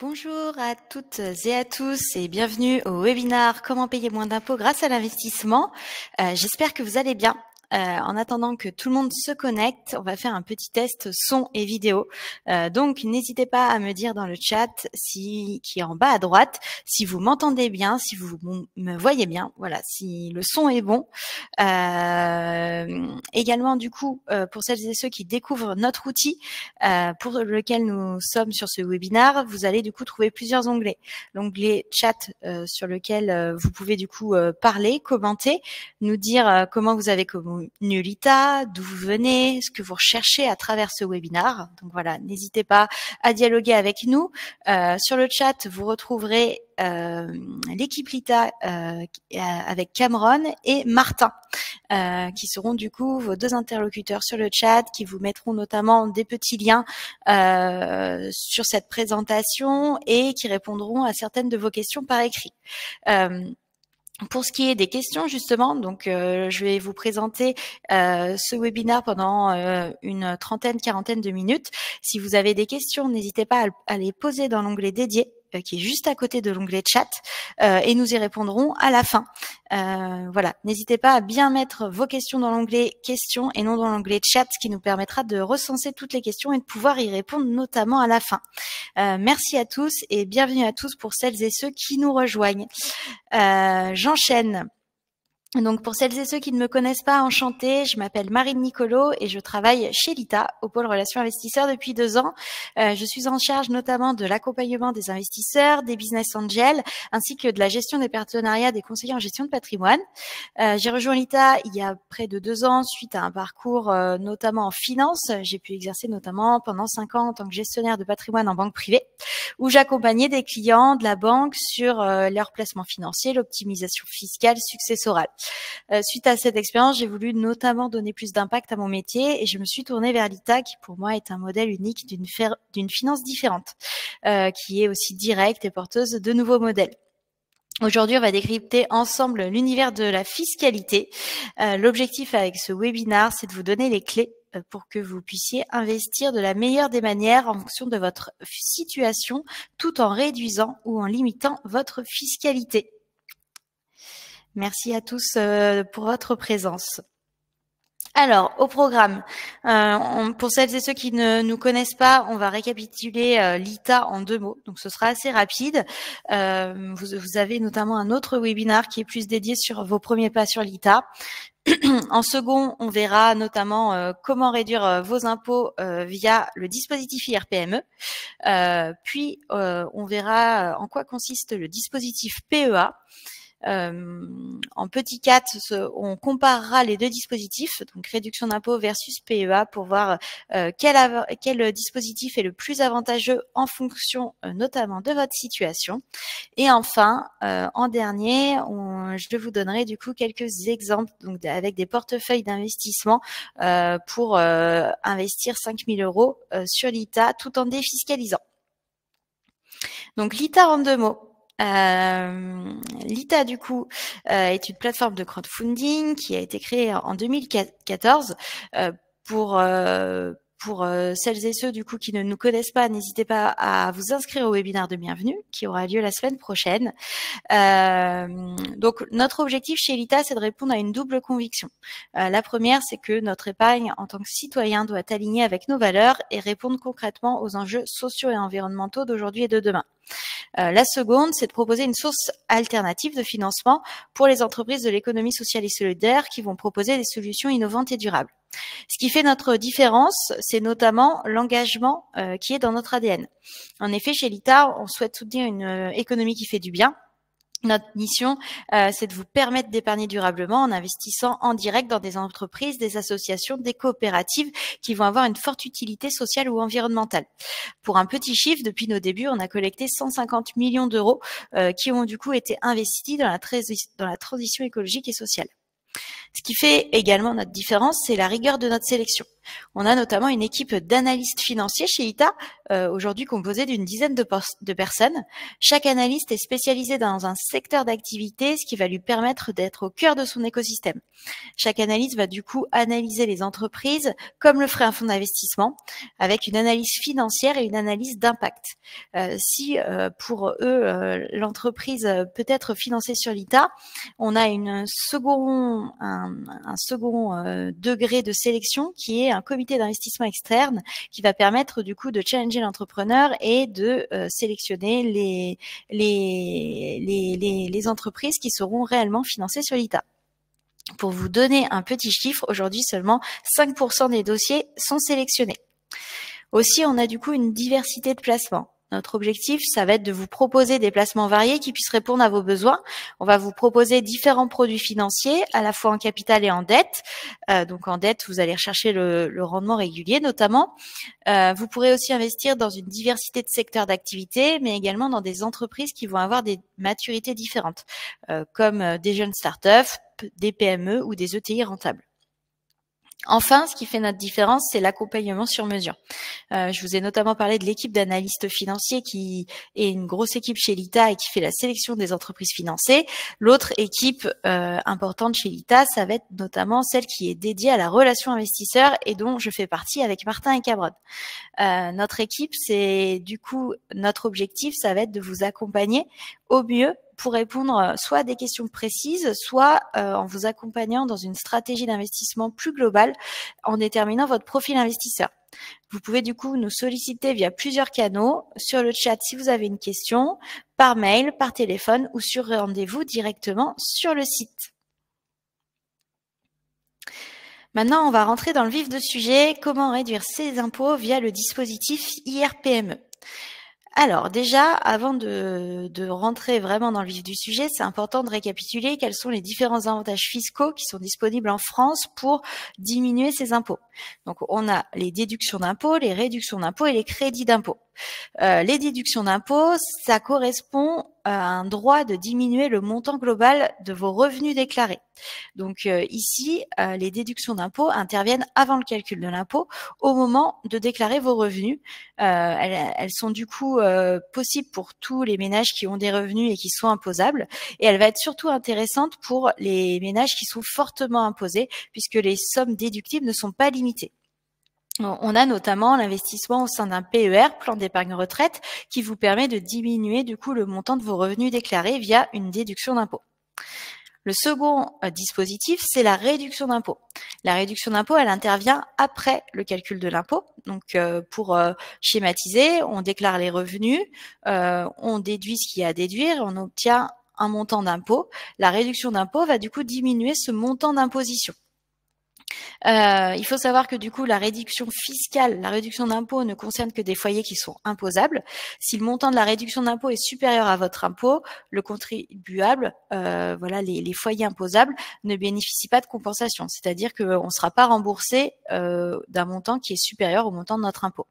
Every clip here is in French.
Bonjour à toutes et à tous et bienvenue au webinaire Comment payer moins d'impôts grâce à l'investissement. Euh, j'espère que vous allez bien. Euh, en attendant que tout le monde se connecte, on va faire un petit test son et vidéo. Euh, donc, n'hésitez pas à me dire dans le chat si, qui est en bas à droite, si vous m'entendez bien, si vous me voyez bien. Voilà, si le son est bon. Euh, également, du coup, pour celles et ceux qui découvrent notre outil pour lequel nous sommes sur ce webinar vous allez du coup trouver plusieurs onglets. L'onglet chat sur lequel vous pouvez du coup parler, commenter, nous dire comment vous avez communiqué. Nulita, d'où vous venez, ce que vous recherchez à travers ce webinar. Donc voilà, n'hésitez pas à dialoguer avec nous. Euh, sur le chat, vous retrouverez euh, l'équipe Lita euh, avec Cameron et Martin, qui seront du coup vos deux interlocuteurs sur le chat, qui vous mettront notamment des petits liens sur cette présentation et qui répondront à certaines de vos questions par écrit pour ce qui est des questions, justement, donc euh, je vais vous présenter euh, ce webinaire pendant euh, une trentaine, quarantaine de minutes. Si vous avez des questions, n'hésitez pas à les poser dans l'onglet dédié euh, qui est juste à côté de l'onglet chat euh, et nous y répondrons à la fin. Euh, voilà, n'hésitez pas à bien mettre vos questions dans l'onglet questions et non dans l'onglet chat, ce qui nous permettra de recenser toutes les questions et de pouvoir y répondre notamment à la fin. merci à tous et bienvenue à tous pour celles et ceux qui nous rejoignent. J'enchaîne. Donc pour celles et ceux qui ne me connaissent pas, enchantée, je m'appelle Marine Nicolo et je travaille chez l'ITA au pôle relations investisseurs depuis deux ans. Euh, je suis en charge notamment de l'accompagnement des investisseurs, des business angels, ainsi que de la gestion des partenariats des conseillers en gestion de patrimoine. Euh, j'ai rejoint l'ITA il y a près de deux ans suite à un parcours euh, notamment en finance. J'ai pu exercer notamment pendant cinq ans en tant que gestionnaire de patrimoine en banque privée, où j'accompagnais des clients de la banque sur leur placement financier, l'optimisation fiscale successorale. Euh, suite à cette expérience, j'ai voulu notamment donner plus d'impact à mon métier et je me suis tournée vers l'ITA qui pour moi est un modèle unique d'une finance différente, euh, qui est aussi directe et porteuse de nouveaux modèles. Aujourd'hui, on va décrypter ensemble l'univers de la fiscalité. Euh, l'objectif avec ce webinar, c'est de vous donner les clés pour que vous puissiez investir de la meilleure des manières en fonction de votre situation, tout en réduisant ou en limitant votre fiscalité. Merci à tous euh, pour votre présence. Alors, au programme, euh, pour celles et ceux qui ne nous connaissent pas, on va récapituler euh, l'ITA en deux mots. Donc, ce sera assez rapide. vous, vous, avez notamment un autre webinar qui est plus dédié sur vos premiers pas sur l'ITA. en second, on verra notamment comment réduire vos impôts via le dispositif IRPME. puis, on verra en quoi consiste le dispositif PEA. Euh, en petit 4, on comparera les deux dispositifs, donc réduction d'impôt versus PEA, pour voir euh, quel, dispositif est le plus avantageux en fonction euh, notamment de votre situation. Et enfin, en dernier, je vous donnerai du coup quelques exemples avec des portefeuilles d'investissement pour investir 5000 euros sur l'ITA tout en défiscalisant. Donc l'ITA en deux mots. Euh, Lita, du coup, euh, est une plateforme de crowdfunding qui a été créée en 2014 euh, pour pour euh, celles et ceux du coup qui ne nous connaissent pas, n'hésitez pas à vous inscrire au webinaire de bienvenue qui aura lieu la semaine prochaine. Euh, donc notre objectif chez Elita, c'est de répondre à une double conviction. Euh, la première, c'est que notre épargne en tant que citoyen doit aligner avec nos valeurs et répondre concrètement aux enjeux sociaux et environnementaux d'aujourd'hui et de demain. la seconde, c'est de proposer une source alternative de financement pour les entreprises de l'économie sociale et solidaire qui vont proposer des solutions innovantes et durables. Ce qui fait notre différence, c'est notamment l'engagement euh, qui est dans notre ADN. En effet, chez l'ITA, on souhaite soutenir une euh, économie qui fait du bien, notre mission, euh, c'est de vous permettre d'épargner durablement en investissant en direct dans des entreprises, des associations, des coopératives qui vont avoir une forte utilité sociale ou environnementale. Pour un petit chiffre, depuis nos débuts, on a collecté 150 millions d'euros qui ont du coup été investis dans la transition écologique et sociale. Ce qui fait également notre différence, c'est la rigueur de notre sélection. On a notamment une équipe d'analystes financiers chez ITA, euh, aujourd'hui composée d'une dizaine de, personnes. Chaque analyste est spécialisé dans un secteur d'activité, ce qui va lui permettre d'être au cœur de son écosystème. Chaque analyste va du coup analyser les entreprises, comme le ferait un fonds d'investissement, avec une analyse financière et une analyse d'impact. Euh, si euh, pour eux l'entreprise peut être financée sur l'ITA, on a une second, un, second euh, degré de sélection qui est un comité d'investissement externe qui va permettre du coup de challenger l'entrepreneur et de euh, sélectionner les, les, les, les, les entreprises qui seront réellement financées sur l'ITA. Pour vous donner un petit chiffre, aujourd'hui seulement 5% des dossiers sont sélectionnés. Aussi, on a du coup une diversité de placements. Notre objectif, ça va être de vous proposer des placements variés qui puissent répondre à vos besoins. On va vous proposer différents produits financiers, à la fois en capital et en dette. Euh, donc en dette, vous allez rechercher le, rendement régulier notamment. Euh, vous pourrez aussi investir dans une diversité de secteurs d'activité, mais également dans des entreprises qui vont avoir des maturités différentes, euh, comme des jeunes startups, des PME ou des ETI rentables. Enfin, ce qui fait notre différence, c'est l'accompagnement sur mesure. Euh, je vous ai notamment parlé de l'équipe d'analystes financiers qui est une grosse équipe chez l'ITA et qui fait la sélection des entreprises financées. L'autre équipe euh, importante chez l'ITA, ça va être notamment celle qui est dédiée à la relation investisseur et dont je fais partie avec Martin et Cabron. Euh, notre équipe, c'est du coup notre objectif, ça va être de vous accompagner au mieux pour répondre euh, soit à des questions précises, soit euh, en vous accompagnant dans une stratégie d'investissement plus globale en déterminant votre profil investisseur. Vous pouvez du coup nous solliciter via plusieurs canaux, sur le chat si vous avez une question, par mail, par téléphone ou sur rendez-vous directement sur le site. Maintenant, on va rentrer dans le vif du sujet, comment réduire ses impôts via le dispositif IRPME. Alors déjà, avant de, rentrer vraiment dans le vif du sujet, c'est important de récapituler quels sont les différents avantages fiscaux qui sont disponibles en France pour diminuer ses impôts. Donc on a les déductions d'impôts, les réductions d'impôts et les crédits d'impôts. Euh, les déductions d'impôts, ça correspond à un droit de diminuer le montant global de vos revenus déclarés. Donc euh, ici, euh, les déductions d'impôts interviennent avant le calcul de l'impôt, au moment de déclarer vos revenus. Elles, elles, sont du coup possibles pour tous les ménages qui ont des revenus et qui sont imposables. Et elle va être surtout intéressante pour les ménages qui sont fortement imposés, puisque les sommes déductibles ne sont pas limitées on a notamment l'investissement au sein d'un PER, plan d'épargne retraite, qui vous permet de diminuer du coup le montant de vos revenus déclarés via une déduction d'impôt. Le second euh, dispositif, c'est la réduction d'impôt. La réduction d'impôt, elle intervient après le calcul de l'impôt. Donc, euh, pour euh, schématiser, on déclare les revenus, on déduit ce qu'il y a à déduire, on obtient un montant d'impôt. La réduction d'impôt va du coup diminuer ce montant d'imposition. Euh, il faut savoir que du coup, la réduction fiscale, la réduction d'impôt ne concerne que des foyers qui sont imposables. Si le montant de la réduction d'impôt est supérieur à votre impôt, le contribuable, euh, voilà, les, foyers imposables ne bénéficient pas de compensation. C'est-à-dire qu'on ne sera pas remboursé euh, d'un montant qui est supérieur au montant de notre impôt.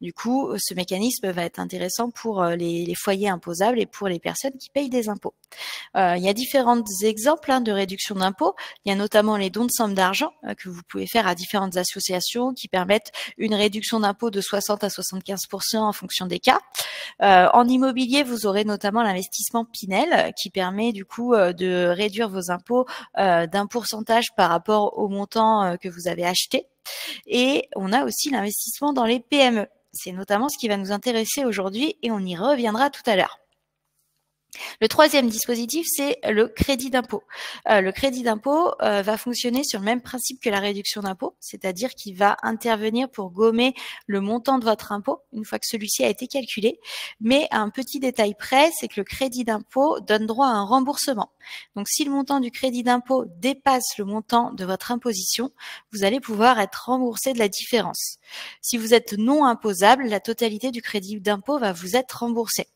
Du coup, euh, ce mécanisme va être intéressant pour euh, les, foyers imposables et pour les personnes qui payent des impôts. Euh, il y a différents exemples hein, de réduction d'impôts. Il y a notamment les dons de sommes d'argent que vous pouvez faire à différentes associations qui permettent une réduction d'impôts de 60 à 75 en fonction des cas. en immobilier, vous aurez notamment l'investissement Pinel qui permet du coup de réduire vos impôts d'un pourcentage par rapport au montant que vous avez acheté. Et on a aussi l'investissement dans les PME. C'est notamment ce qui va nous intéresser aujourd'hui et on y reviendra tout à l'heure. Le troisième dispositif, c'est le crédit d'impôt. Euh, le crédit d'impôt euh, va fonctionner sur le même principe que la réduction d'impôt, c'est-à-dire qu'il va intervenir pour gommer le montant de votre impôt une fois que celui-ci a été calculé. Mais un petit détail près, c'est que le crédit d'impôt donne droit à un remboursement. Donc si le montant du crédit d'impôt dépasse le montant de votre imposition, vous allez pouvoir être remboursé de la différence. Si vous êtes non imposable, la totalité du crédit d'impôt va vous être remboursée.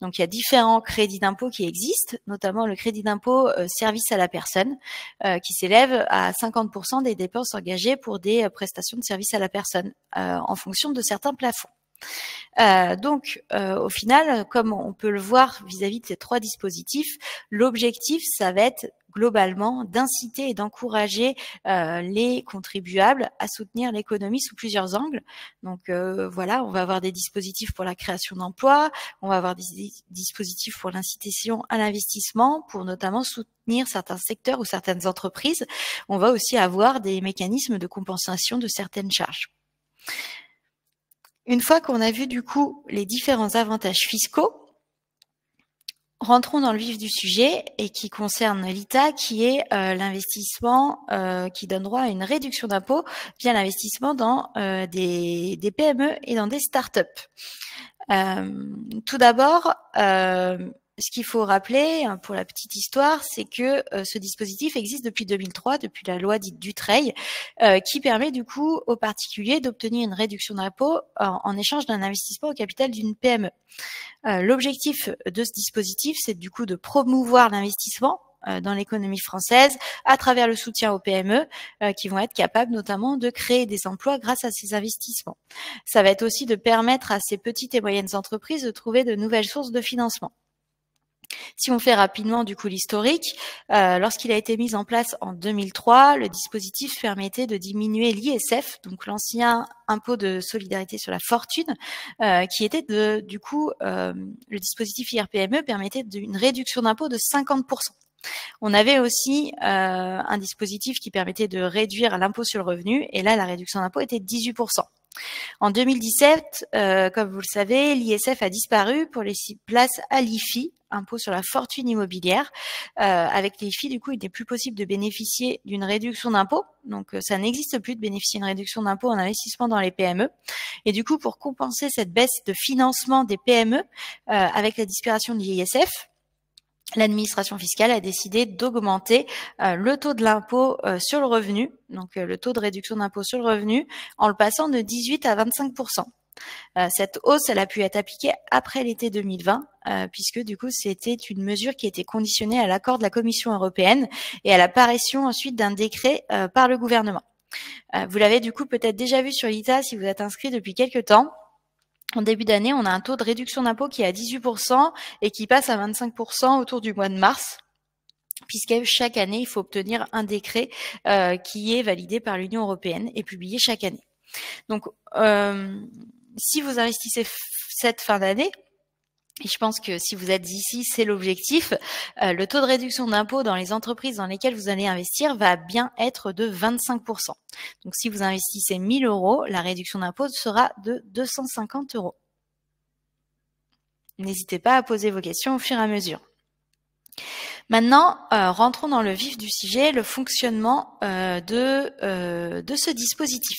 Donc il y a différents crédits d'impôt qui existent, notamment le crédit d'impôt euh, service à la personne, euh, qui s'élève à 50% des dépenses engagées pour des euh, prestations de service à la personne, en fonction de certains plafonds. donc, au final, comme on peut le voir vis à -vis de ces trois dispositifs, l'objectif, ça va être globalement d'inciter et d'encourager euh, les contribuables à soutenir l'économie sous plusieurs angles. Donc euh, voilà, on va avoir des dispositifs pour la création d'emplois, on va avoir des, des dispositifs pour l'incitation à l'investissement, pour notamment soutenir certains secteurs ou certaines entreprises. On va aussi avoir des mécanismes de compensation de certaines charges. Une fois qu'on a vu du coup les différents avantages fiscaux, rentrons dans le vif du sujet et qui concerne l'ITA, qui est euh, l'investissement euh, qui donne droit à une réduction d'impôts via l'investissement dans euh, des, des, PME et dans des startups. tout d'abord, ce qu'il faut rappeler hein, pour la petite histoire, c'est que euh, ce dispositif existe depuis 2003, depuis la loi dite Dutreil, euh, qui permet du coup aux particuliers d'obtenir une réduction d'impôt en, échange d'un investissement au capital d'une PME. Euh, l'objectif de ce dispositif, c'est du coup de promouvoir l'investissement dans l'économie française à travers le soutien aux PME qui vont être capables notamment de créer des emplois grâce à ces investissements. Ça va être aussi de permettre à ces petites et moyennes entreprises de trouver de nouvelles sources de financement. Si on fait rapidement du coup l'historique, euh, lorsqu'il a été mis en place en 2003, le dispositif permettait de diminuer l'ISF, donc l'ancien impôt de solidarité sur la fortune, euh, qui était de du coup euh, le dispositif IRPME permettait une réduction d'impôt de 50 on avait aussi un dispositif qui permettait de réduire l'impôt sur le revenu, et là, la réduction d'impôt était de 18%. En 2017, euh, comme vous le savez, l'ISF a disparu pour laisser places à l'IFI, impôt sur la fortune immobilière. Euh, avec l'IFI, du coup, il n'est plus possible de bénéficier d'une réduction d'impôt. Donc, euh, ça n'existe plus de bénéficier d'une réduction d'impôt en investissement dans les PME. Et du coup, pour compenser cette baisse de financement des PME avec la disparition de l'ISF, l'administration fiscale a décidé d'augmenter euh, le taux de l'impôt euh, sur le revenu, donc euh, le taux de réduction d'impôt sur le revenu, en le passant de 18 à 25 cette hausse, elle a pu être appliquée après l'été 2020, puisque du coup, c'était une mesure qui était conditionnée à l'accord de la Commission européenne et à l'apparition ensuite d'un décret par le gouvernement. Vous l'avez du coup peut-être déjà vu sur l'ITA si vous êtes inscrit depuis quelques temps en début d'année, on a un taux de réduction d'impôt qui est à 18% et qui passe à 25% autour du mois de mars puisque chaque année, il faut obtenir un décret euh, qui est validé par l'Union européenne et publié chaque année. Donc, euh, si vous investissez cette fin d'année, et je pense que si vous êtes ici, c'est l'objectif. Euh, le taux de réduction d'impôt dans les entreprises dans lesquelles vous allez investir va bien être de 25%. Donc si vous investissez 1000 euros, la réduction d'impôt sera de 250 euros. N'hésitez pas à poser vos questions au fur et à mesure. Maintenant, euh, rentrons dans le vif du sujet, le fonctionnement euh, de, euh, de ce dispositif.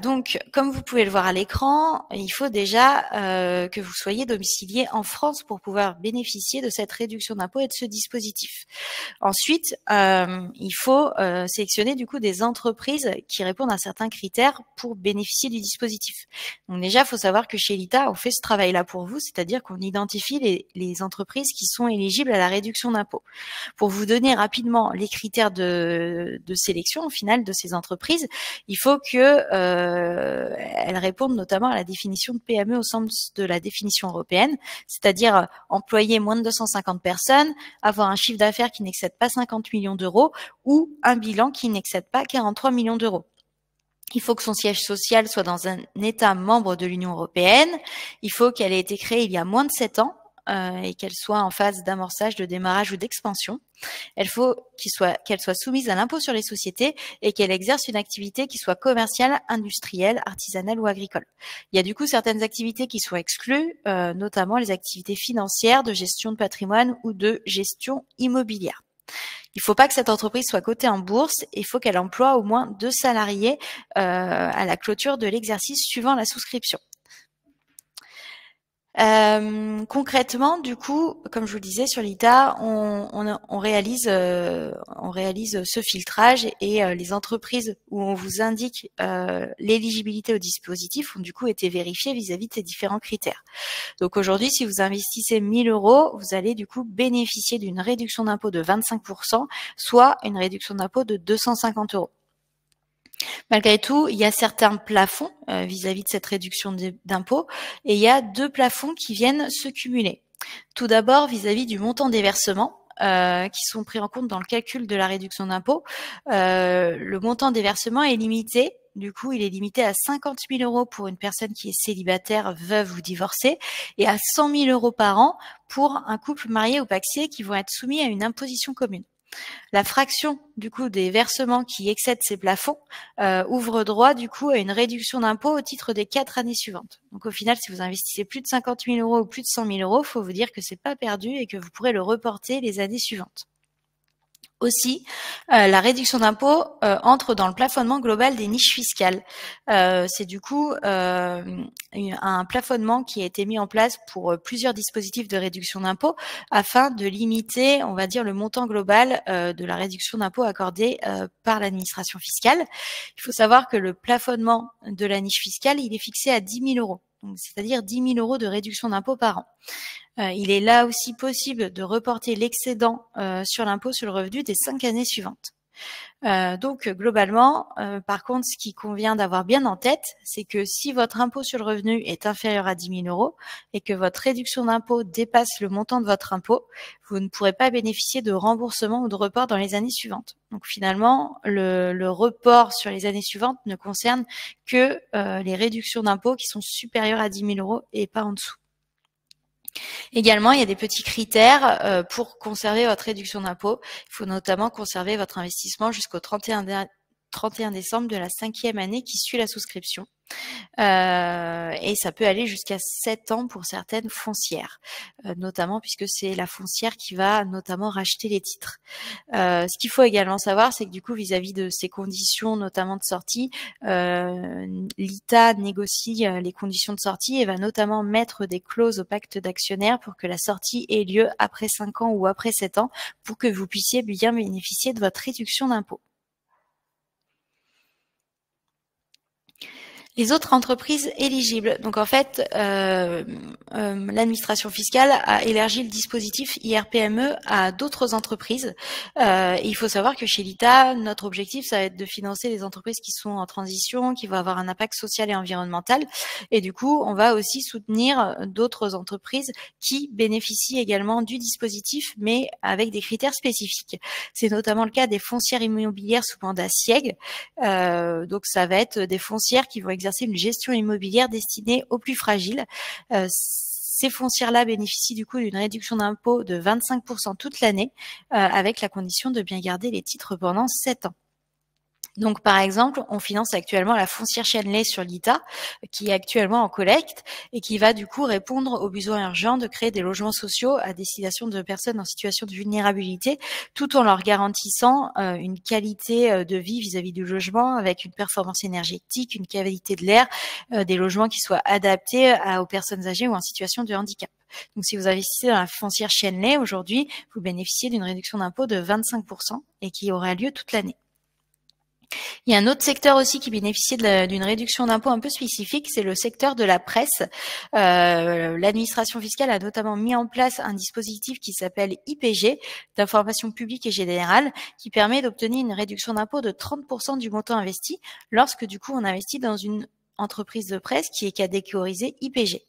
donc, comme vous pouvez le voir à l'écran, il faut déjà que vous soyez domicilié en France pour pouvoir bénéficier de cette réduction d'impôt et de ce dispositif. Ensuite, il faut sélectionner du coup des entreprises qui répondent à certains critères pour bénéficier du dispositif. Donc déjà, il faut savoir que chez l'ITA, on fait ce travail-là pour vous, c'est-à-dire qu'on identifie les, les entreprises qui sont éligibles à la réduction pour vous donner rapidement les critères de, sélection au final de ces entreprises, il faut que euh, répondent notamment à la définition de PME au sens de la définition européenne, c'est-à-dire employer moins de 250 personnes, avoir un chiffre d'affaires qui n'excède pas 50 millions d'euros ou un bilan qui n'excède pas 43 millions d'euros. Il faut que son siège social soit dans un État membre de l'Union européenne. Il faut qu'elle ait été créée il y a moins de sept ans euh, et qu'elle soit en phase d'amorçage, de démarrage ou d'expansion. Elle faut qu'elle soit, soumise à l'impôt sur les sociétés et qu'elle exerce une activité qui soit commerciale, industrielle, artisanale ou agricole. Il y a du coup certaines activités qui sont exclues, euh, notamment les activités financières, de gestion de patrimoine ou de gestion immobilière. Il ne faut pas que cette entreprise soit cotée en bourse il faut qu'elle emploie au moins deux salariés euh, à la clôture de l'exercice suivant la souscription. Euh, concrètement, du coup, comme je vous le disais sur l'ITA, on, réalise, euh, on réalise ce filtrage et euh, les entreprises où on vous indique l'éligibilité au dispositif ont du coup été vérifiées vis-à-vis de ces différents critères. Donc aujourd'hui, si vous investissez 1000 euros, vous allez du coup bénéficier d'une réduction d'impôt de 25%, soit une réduction d'impôt de 250 euros. Malgré tout, il y a certains plafonds euh, vis-à-vis de cette réduction d'impôt et il y a deux plafonds qui viennent se cumuler. Tout d'abord, vis-à-vis du montant des versements. Euh, qui sont pris en compte dans le calcul de la réduction d'impôt, euh, le montant des versements est limité. Du coup, il est limité à 50 000 euros pour une personne qui est célibataire, veuve ou divorcée, et à 100 000 euros par an pour un couple marié ou paxié qui vont être soumis à une imposition commune. La fraction du coup des versements qui excèdent ces plafonds euh, ouvre droit du coup à une réduction d'impôt au titre des quatre années suivantes. Donc au final, si vous investissez plus de 50 000 euros ou plus de 100 000 euros, faut vous dire que c'est pas perdu et que vous pourrez le reporter les années suivantes. Aussi, euh, la réduction d'impôt euh, entre dans le plafonnement global des niches fiscales. Euh, c'est du coup un plafonnement qui a été mis en place pour plusieurs dispositifs de réduction d'impôt afin de limiter, on va dire, le montant global de la réduction d'impôt accordée par l'administration fiscale. Il faut savoir que le plafonnement de la niche fiscale, il est fixé à 10 000 euros c'est-à-dire 10 000 euros de réduction d'impôt par an. Euh, il est là aussi possible de reporter l'excédent euh, sur l'impôt sur le revenu des cinq années suivantes. Euh, donc globalement, euh, par contre, ce qui convient d'avoir bien en tête, c'est que si votre impôt sur le revenu est inférieur à 10 000 euros et que votre réduction d'impôt dépasse le montant de votre impôt, vous ne pourrez pas bénéficier de remboursement ou de report dans les années suivantes. Donc finalement, le, report sur les années suivantes ne concerne que euh, les réductions d'impôt qui sont supérieures à 10 000 euros et pas en dessous. Également, il y a des petits critères euh, pour conserver votre réduction d'impôt. Il faut notamment conserver votre investissement jusqu'au 31, 31 décembre de la cinquième année qui suit la souscription. Euh, et ça peut aller jusqu'à 7 ans pour certaines foncières, euh, notamment puisque c'est la foncière qui va notamment racheter les titres. Euh, ce qu'il faut également savoir, c'est que du coup, vis-à-vis de ces conditions, notamment de sortie, l'ITA négocie les conditions de sortie et va notamment mettre des clauses au pacte d'actionnaires pour que la sortie ait lieu après 5 ans ou après 7 ans, pour que vous puissiez bien bénéficier de votre réduction d'impôt. Les autres entreprises éligibles. Donc en fait, euh, euh l'administration fiscale a élargi le dispositif IRPME à d'autres entreprises. Euh, il faut savoir que chez l'ITA, notre objectif, ça va être de financer les entreprises qui sont en transition, qui vont avoir un impact social et environnemental. Et du coup, on va aussi soutenir d'autres entreprises qui bénéficient également du dispositif, mais avec des critères spécifiques. C'est notamment le cas des foncières immobilières sous mandat SIEG. Euh, donc ça va être des foncières qui vont exercer une gestion immobilière destinée aux plus fragiles. Euh, ces foncières-là bénéficient du coup d'une réduction d'impôt de 25% toute l'année, euh, avec la condition de bien garder les titres pendant 7 ans. Donc, par exemple, on finance actuellement la foncière Chenley sur l'ITA, qui est actuellement en collecte et qui va du coup répondre aux besoins urgents de créer des logements sociaux à destination de personnes en situation de vulnérabilité, tout en leur garantissant euh, une qualité euh, de vie vis-à-vis du logement, avec une performance énergétique, une qualité de l'air, euh, des logements qui soient adaptés aux personnes âgées ou en situation de handicap. Donc, si vous investissez dans la foncière Chenley aujourd'hui, vous bénéficiez d'une réduction d'impôt de 25% et qui aura lieu toute l'année. Il y a un autre secteur aussi qui bénéficie d'une réduction d'impôt un peu spécifique, c'est le secteur de la presse. Euh, l'administration fiscale a notamment mis en place un dispositif qui s'appelle IPG, d'information publique et générale, qui permet d'obtenir une réduction d'impôt de 30% du montant investi lorsque du coup on investit dans une entreprise de presse qui est catégorisée IPG.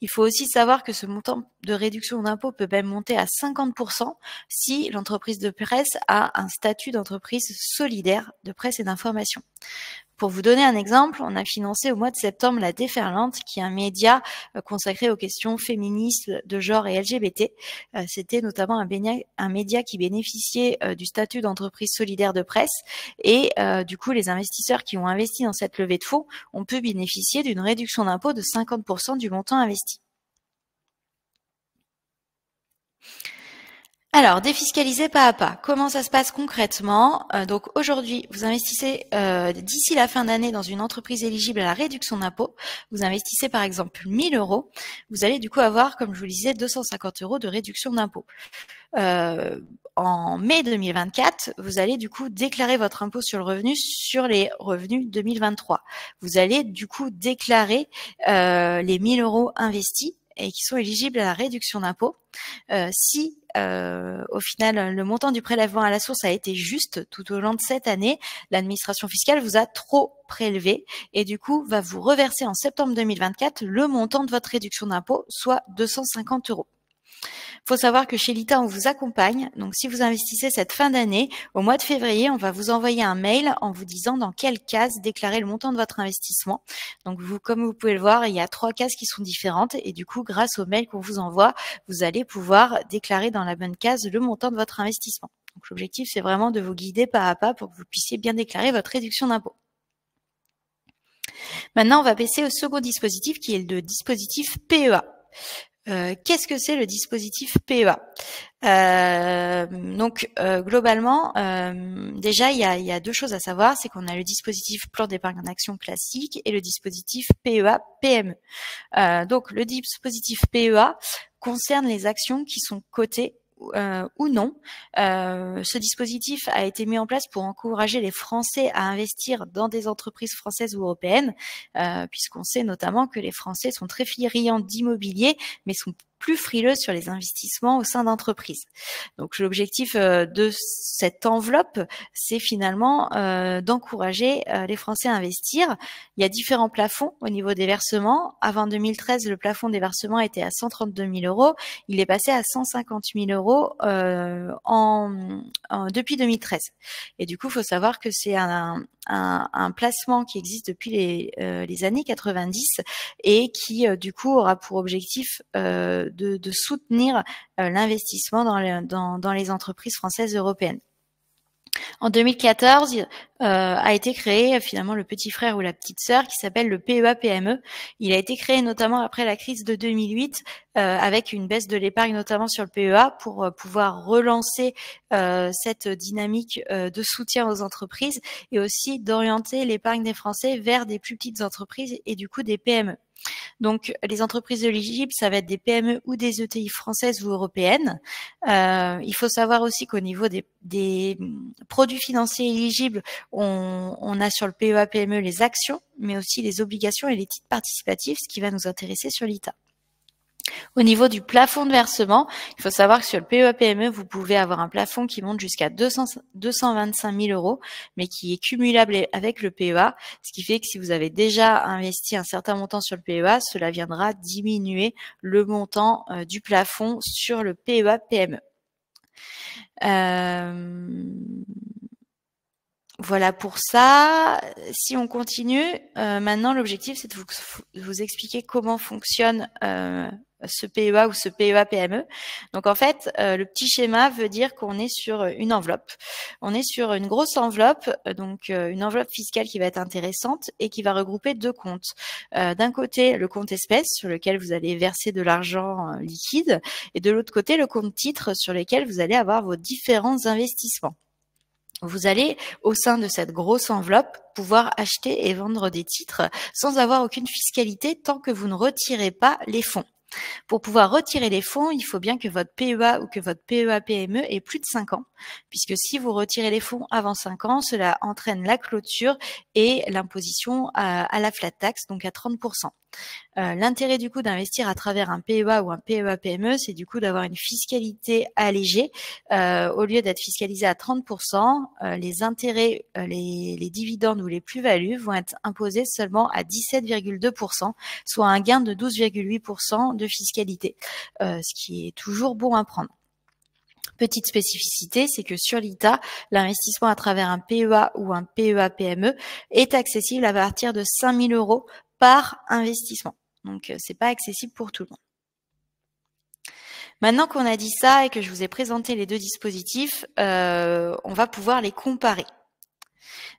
Il faut aussi savoir que ce montant de réduction d'impôt peut même monter à 50% si l'entreprise de presse a un statut d'entreprise solidaire de presse et d'information. Pour vous donner un exemple, on a financé au mois de septembre La Déferlante, qui est un média euh, consacré aux questions féministes de genre et LGBT. Euh, c'était notamment un, média qui bénéficiait euh, du statut d'entreprise solidaire de presse. Et du coup, les investisseurs qui ont investi dans cette levée de fonds ont pu bénéficier d'une réduction d'impôt de 50% du montant investi. Alors, défiscaliser pas à pas, comment ça se passe concrètement euh, Donc aujourd'hui, vous investissez euh, d'ici la fin d'année dans une entreprise éligible à la réduction d'impôt. Vous investissez par exemple 1000 euros. Vous allez du coup avoir, comme je vous le disais, 250 euros de réduction d'impôt. Euh, en mai 2024, vous allez du coup déclarer votre impôt sur le revenu sur les revenus 2023. Vous allez du coup déclarer les 1000 euros investis et qui sont éligibles à la réduction d'impôt. Euh, si euh, au final le montant du prélèvement à la source a été juste tout au long de cette année, l'administration fiscale vous a trop prélevé et du coup va vous reverser en septembre 2024 le montant de votre réduction d'impôt, soit 250 euros faut savoir que chez Lita, on vous accompagne. Donc, si vous investissez cette fin d'année, au mois de février, on va vous envoyer un mail en vous disant dans quelle case déclarer le montant de votre investissement. Donc, vous, comme vous pouvez le voir, il y a trois cases qui sont différentes. Et du coup, grâce au mail qu'on vous envoie, vous allez pouvoir déclarer dans la bonne case le montant de votre investissement. Donc, l'objectif, c'est vraiment de vous guider pas à pas pour que vous puissiez bien déclarer votre réduction d'impôt. Maintenant, on va passer au second dispositif qui est le dispositif PEA. Euh, qu'est-ce que c'est le dispositif PEA euh, Donc euh, globalement, déjà il y a, deux choses à savoir, c'est qu'on a le dispositif plan d'épargne en action classique et le dispositif PEA PME. donc le dispositif PEA concerne les actions qui sont cotées euh, ou non. Euh, ce dispositif a été mis en place pour encourager les Français à investir dans des entreprises françaises ou européennes, euh, puisqu'on sait notamment que les Français sont très friands d'immobilier, mais sont plus sur les investissements au sein d'entreprises. Donc l'objectif euh, de cette enveloppe, c'est finalement euh, d'encourager euh, les Français à investir. Il y a différents plafonds au niveau des versements. Avant 2013, le plafond des versements était à 132 000 euros. Il est passé à 150 000 euros en, depuis 2013. Et du coup, il faut savoir que c'est un, placement qui existe depuis les, années 90 et qui, du coup, aura pour objectif euh, de, soutenir euh, l'investissement dans, dans, les entreprises françaises européennes. En 2014, euh, a été créé finalement le petit frère ou la petite sœur qui s'appelle le PEA-PME. E. Il a été créé notamment après la crise de 2008 euh, avec une baisse de l'épargne notamment sur le PEA pour euh, pouvoir relancer euh, cette dynamique de soutien aux entreprises et aussi d'orienter l'épargne des Français vers des plus petites entreprises et du coup des PME. Donc, les entreprises éligibles, ça va être des PME ou des ETI françaises ou européennes. Euh, il faut savoir aussi qu'au niveau des, mm, produits financiers éligibles, on, on a sur le PEA-PME e les actions, mais aussi les obligations et les titres participatifs, ce qui va nous intéresser sur l'ITA. Au niveau du plafond de versement, il faut savoir que sur le PEA-PME, e, vous pouvez avoir un plafond qui monte jusqu'à 225 000 euros, mais qui est cumulable avec le PEA, ce qui fait que si vous avez déjà investi un certain montant sur le PEA, cela viendra diminuer le montant euh, du plafond sur le PEA-PME. E. Euh, voilà pour ça. Si on continue, euh, maintenant l'objectif c'est de vous, vous, expliquer comment fonctionne euh, ce PEA ou ce PEA PME. Donc en fait, euh, le petit schéma veut dire qu'on est sur euh, une enveloppe. On est sur une grosse enveloppe, euh, donc une enveloppe fiscale qui va être intéressante et qui va regrouper deux comptes. D'un côté, le compte espèce sur lequel vous allez verser de l'argent liquide et de l'autre côté, le compte titre sur lequel vous allez avoir vos différents investissements. Vous allez, au sein de cette grosse enveloppe, pouvoir acheter et vendre des titres sans avoir aucune fiscalité tant que vous ne retirez pas les fonds. Pour pouvoir retirer les fonds, il faut bien que votre PEA ou que votre PEA-PME e ait plus de 5 ans, puisque si vous retirez les fonds avant 5 ans, cela entraîne la clôture et l'imposition à, la flat tax, donc à 30%. Euh, l'intérêt du coup d'investir à travers un PEA ou un PEA PME, c'est du coup d'avoir une fiscalité allégée. Euh, au lieu d'être fiscalisé à 30%, euh, les intérêts, les, les, dividendes ou les plus-values vont être imposés seulement à 17,2%, soit un gain de 12,8% de fiscalité, ce qui est toujours bon à prendre. Petite spécificité, c'est que sur l'ITA, l'investissement à travers un PEA ou un PEA PME est accessible à partir de 5 000 euros par investissement. Donc, euh, c'est pas accessible pour tout le monde. Maintenant qu'on a dit ça et que je vous ai présenté les deux dispositifs, euh, on va pouvoir les comparer.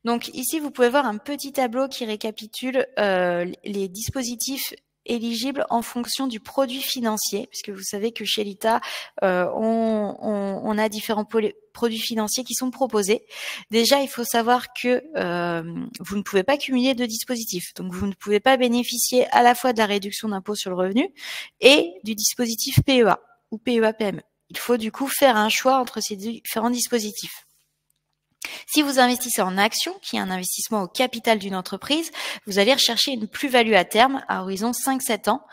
Donc ici, vous pouvez voir un petit tableau qui récapitule euh, les dispositifs Éligible en fonction du produit financier, puisque vous savez que chez l'ITA, euh, on, on, on, a différents produits financiers qui sont proposés. Déjà, il faut savoir que euh, vous ne pouvez pas cumuler de dispositifs. Donc, vous ne pouvez pas bénéficier à la fois de la réduction d'impôt sur le revenu et du dispositif PEA ou pea e. Il faut du coup faire un choix entre ces différents dispositifs. Si vous investissez en actions, qui est un investissement au capital d'une entreprise, vous allez rechercher une plus-value à terme à horizon 5-7 ans.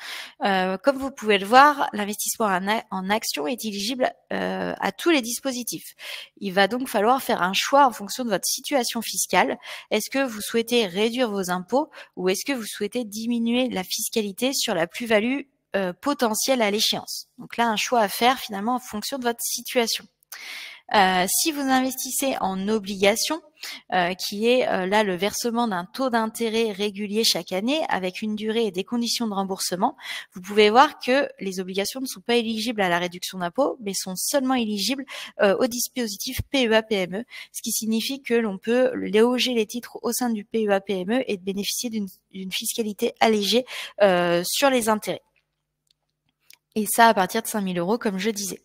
Euh, comme vous pouvez le voir, l'investissement en, actions est éligible euh, à tous les dispositifs. Il va donc falloir faire un choix en fonction de votre situation fiscale. Est-ce que vous souhaitez réduire vos impôts ou est-ce que vous souhaitez diminuer la fiscalité sur la plus-value euh, potentielle à l'échéance Donc là, un choix à faire finalement en fonction de votre situation. Euh, si vous investissez en obligations, euh, qui est euh, là le versement d'un taux d'intérêt régulier chaque année avec une durée et des conditions de remboursement, vous pouvez voir que les obligations ne sont pas éligibles à la réduction d'impôts, mais sont seulement éligibles au dispositif PEA-PME, e, ce qui signifie que l'on peut loger les titres au sein du PEA-PME e et bénéficier d'une fiscalité allégée sur les intérêts. Et ça à partir de 5000 euros, comme je disais.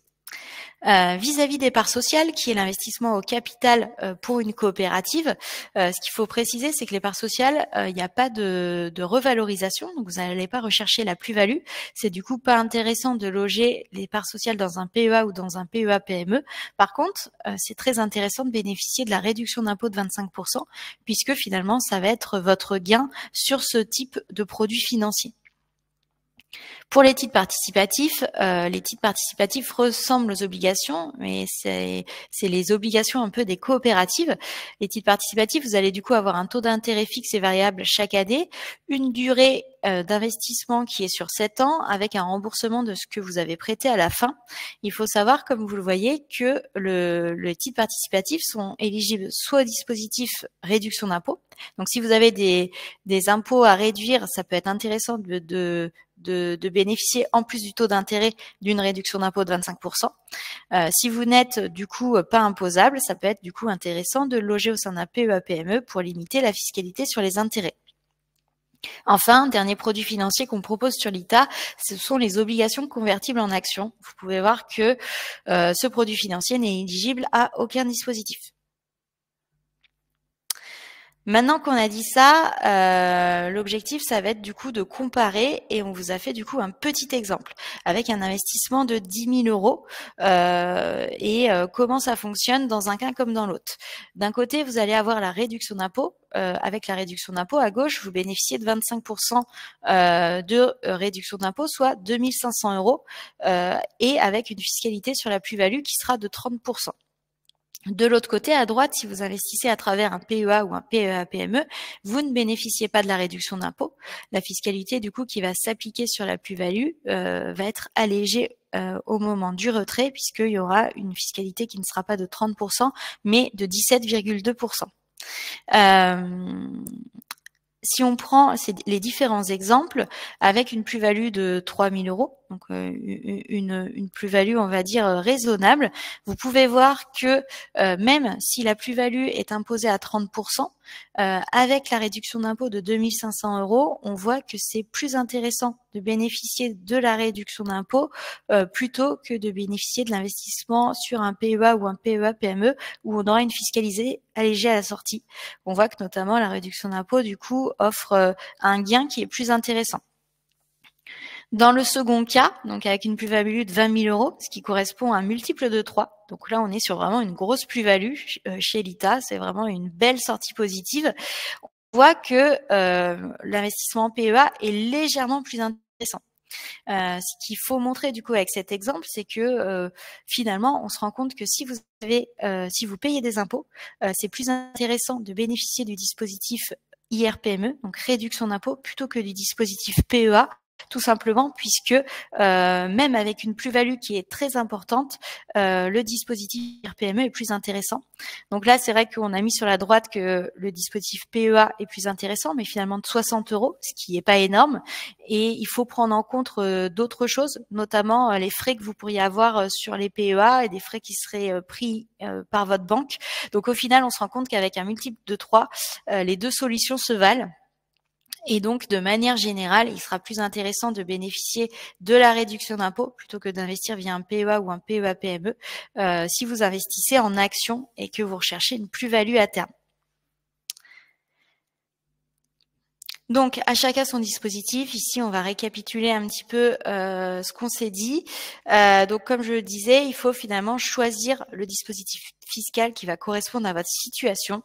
Euh, vis-à-vis des parts sociales, qui est l'investissement au capital euh, pour une coopérative, euh, ce qu'il faut préciser, c'est que les parts sociales, il n'y a pas de, revalorisation, donc vous n'allez pas rechercher la plus-value. C'est du coup pas intéressant de loger les parts sociales dans un PEA ou dans un PEA PME. Par contre, c'est très intéressant de bénéficier de la réduction d'impôt de 25%, puisque finalement, ça va être votre gain sur ce type de produit financier. Pour les titres participatifs, euh, les titres participatifs ressemblent aux obligations, mais c'est les obligations un peu des coopératives. Les titres participatifs, vous allez du coup avoir un taux d'intérêt fixe et variable chaque année, une durée euh, d'investissement qui est sur 7 ans avec un remboursement de ce que vous avez prêté à la fin. Il faut savoir, comme vous le voyez, que le, les titres participatifs sont éligibles soit au dispositif réduction d'impôts. Donc si vous avez des, des impôts à réduire, ça peut être intéressant de, de de, bénéficier en plus du taux d'intérêt d'une réduction d'impôt de 25%. Euh, si vous n'êtes euh, du coup euh, pas imposable, ça peut être du coup intéressant de loger au sein d'un PEAPME pme pour limiter la fiscalité sur les intérêts. Enfin, dernier produit financier qu'on propose sur l'ITA, ce sont les obligations convertibles en actions. Vous pouvez voir que ce produit financier n'est éligible à aucun dispositif. Maintenant qu'on a dit ça, euh, l'objectif, ça va être du coup de comparer et on vous a fait du coup un petit exemple avec un investissement de 10 000 euros euh, et euh, comment ça fonctionne dans un cas comme dans l'autre. D'un côté, vous allez avoir la réduction d'impôt. avec la réduction d'impôt à gauche, vous bénéficiez de 25% de réduction d'impôt, soit 2500 euros, et avec une fiscalité sur la plus-value qui sera de 30%. De l'autre côté, à droite, si vous investissez à travers un PEA ou un PEA-PME, e, vous ne bénéficiez pas de la réduction d'impôt. La fiscalité, du coup, qui va s'appliquer sur la plus-value, euh, va être allégée euh, au moment du retrait, puisqu'il y aura une fiscalité qui ne sera pas de 30%, mais de 17,2%. Euh, si on prend les différents exemples, avec une plus-value de 3 000 euros, donc une, plus-value, on va dire, raisonnable, vous pouvez voir que même si la plus-value est imposée à 30%, avec la réduction d'impôt de 2500 euros, on voit que c'est plus intéressant de bénéficier de la réduction d'impôt plutôt que de bénéficier de l'investissement sur un PEA ou un PEA-PME e où on aura une fiscalité allégée à la sortie. On voit que notamment la réduction d'impôt, du coup, offre un gain qui est plus intéressant. Dans le second cas, donc avec une plus-value de 20 000 euros, ce qui correspond à un multiple de 3. Donc là, on est sur vraiment une grosse plus-value euh, chez l'ITA. C'est vraiment une belle sortie positive. On voit que euh, l'investissement en PEA est légèrement plus intéressant. Euh, ce qu'il faut montrer du coup avec cet exemple, c'est que euh, finalement, on se rend compte que si vous avez, si vous payez des impôts, c'est plus intéressant de bénéficier du dispositif IRPME, donc réduction d'impôts, plutôt que du dispositif PEA, tout simplement puisque euh, même avec une plus-value qui est très importante, euh, le dispositif PME est plus intéressant. Donc là, c'est vrai qu'on a mis sur la droite que le dispositif PEA est plus intéressant, mais finalement de 60 euros, ce qui n'est pas énorme. Et il faut prendre en compte euh, d'autres choses, notamment les frais que vous pourriez avoir sur les PEA et des frais qui seraient pris par votre banque. Donc au final, on se rend compte qu'avec un multiple de 3, les deux solutions se valent. Et donc, de manière générale, il sera plus intéressant de bénéficier de la réduction d'impôts plutôt que d'investir via un PEA ou un PEA-PME e, euh, si vous investissez en actions et que vous recherchez une plus-value à terme. Donc, à chacun son dispositif. Ici, on va récapituler un petit peu euh, ce qu'on s'est dit. Euh, donc, comme je le disais, il faut finalement choisir le dispositif fiscal qui va correspondre à votre situation.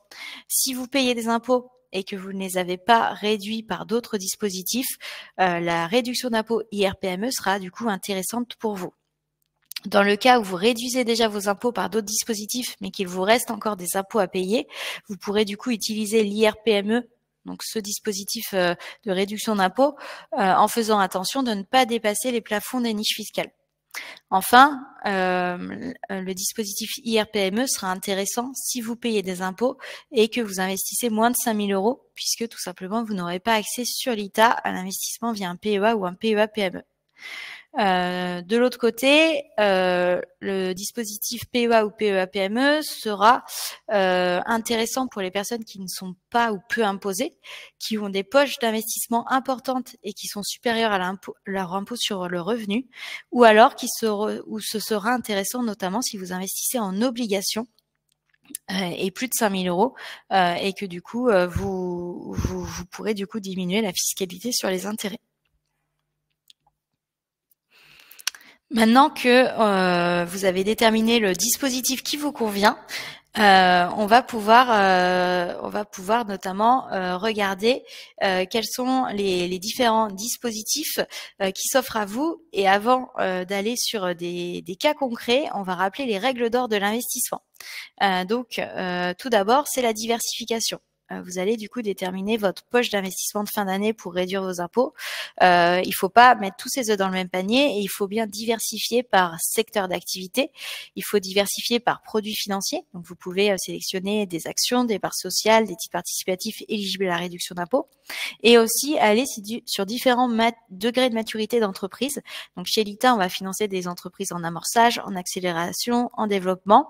Si vous payez des impôts, et que vous ne les avez pas réduits par d'autres dispositifs, euh, la réduction d'impôt IRPME sera du coup intéressante pour vous. Dans le cas où vous réduisez déjà vos impôts par d'autres dispositifs, mais qu'il vous reste encore des impôts à payer, vous pourrez du coup utiliser l'IRPME donc ce dispositif euh, de réduction d'impôts, euh, en faisant attention de ne pas dépasser les plafonds des niches fiscales. Enfin, euh, le dispositif IRPME sera intéressant si vous payez des impôts et que vous investissez moins de 5000 euros, puisque tout simplement, vous n'aurez pas accès sur l'ITA à l'investissement via un PEA ou un PEA-PME. Euh, de l'autre côté, euh, le dispositif PEA ou PEA-PME e sera euh, intéressant pour les personnes qui ne sont pas ou peu imposées, qui ont des poches d'investissement importantes et qui sont supérieures à leur impôt sur le revenu, ou alors qui se où ce sera intéressant notamment si vous investissez en obligations et plus de 5000 euros et que du coup vous, vous, vous pourrez du coup diminuer la fiscalité sur les intérêts. Maintenant que euh, vous avez déterminé le dispositif qui vous convient, euh, on va pouvoir, euh, on va pouvoir notamment regarder quels sont les, différents dispositifs qui s'offrent à vous. Et avant d'aller sur des, des, cas concrets, on va rappeler les règles d'or de l'investissement. donc, tout d'abord, c'est la diversification. Euh, vous allez du coup déterminer votre poche d'investissement de fin d'année pour réduire vos impôts. Euh, il ne faut pas mettre tous ses œufs dans le même panier et il faut bien diversifier par secteur d'activité. Il faut diversifier par produit financier. Donc vous pouvez euh, sélectionner des actions, des parts sociales, des titres participatifs éligibles à la réduction d'impôts. Et aussi aller sur différents degrés de maturité d'entreprise. Donc chez l'ITA, on va financer des entreprises en amorçage, en accélération, en développement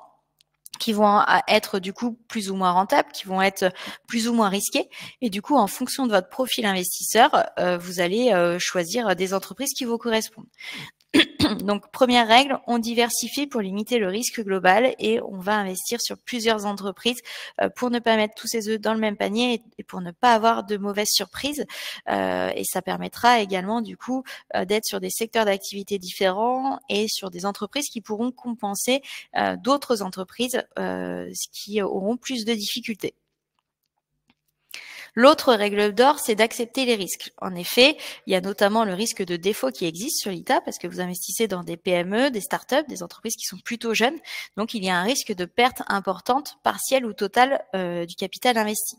qui vont être du coup plus ou moins rentables, qui vont être plus ou moins risquées. Et du coup, en fonction de votre profil investisseur, euh, vous allez euh, choisir des entreprises qui vous correspondent. Donc, première règle, on diversifie pour limiter le risque global et on va investir sur plusieurs entreprises euh, pour ne pas mettre tous ses œufs dans le même panier et pour ne pas avoir de mauvaises surprises. Euh, et ça permettra également, du coup, euh, d'être sur des secteurs d'activité différents et sur des entreprises qui pourront compenser d'autres entreprises qui auront plus de difficultés. L'autre règle d'or, c'est d'accepter les risques. En effet, il y a notamment le risque de défaut qui existe sur l'ITA parce que vous investissez dans des PME, des startups, des entreprises qui sont plutôt jeunes. Donc, il y a un risque de perte importante, partielle ou totale euh, du capital investi.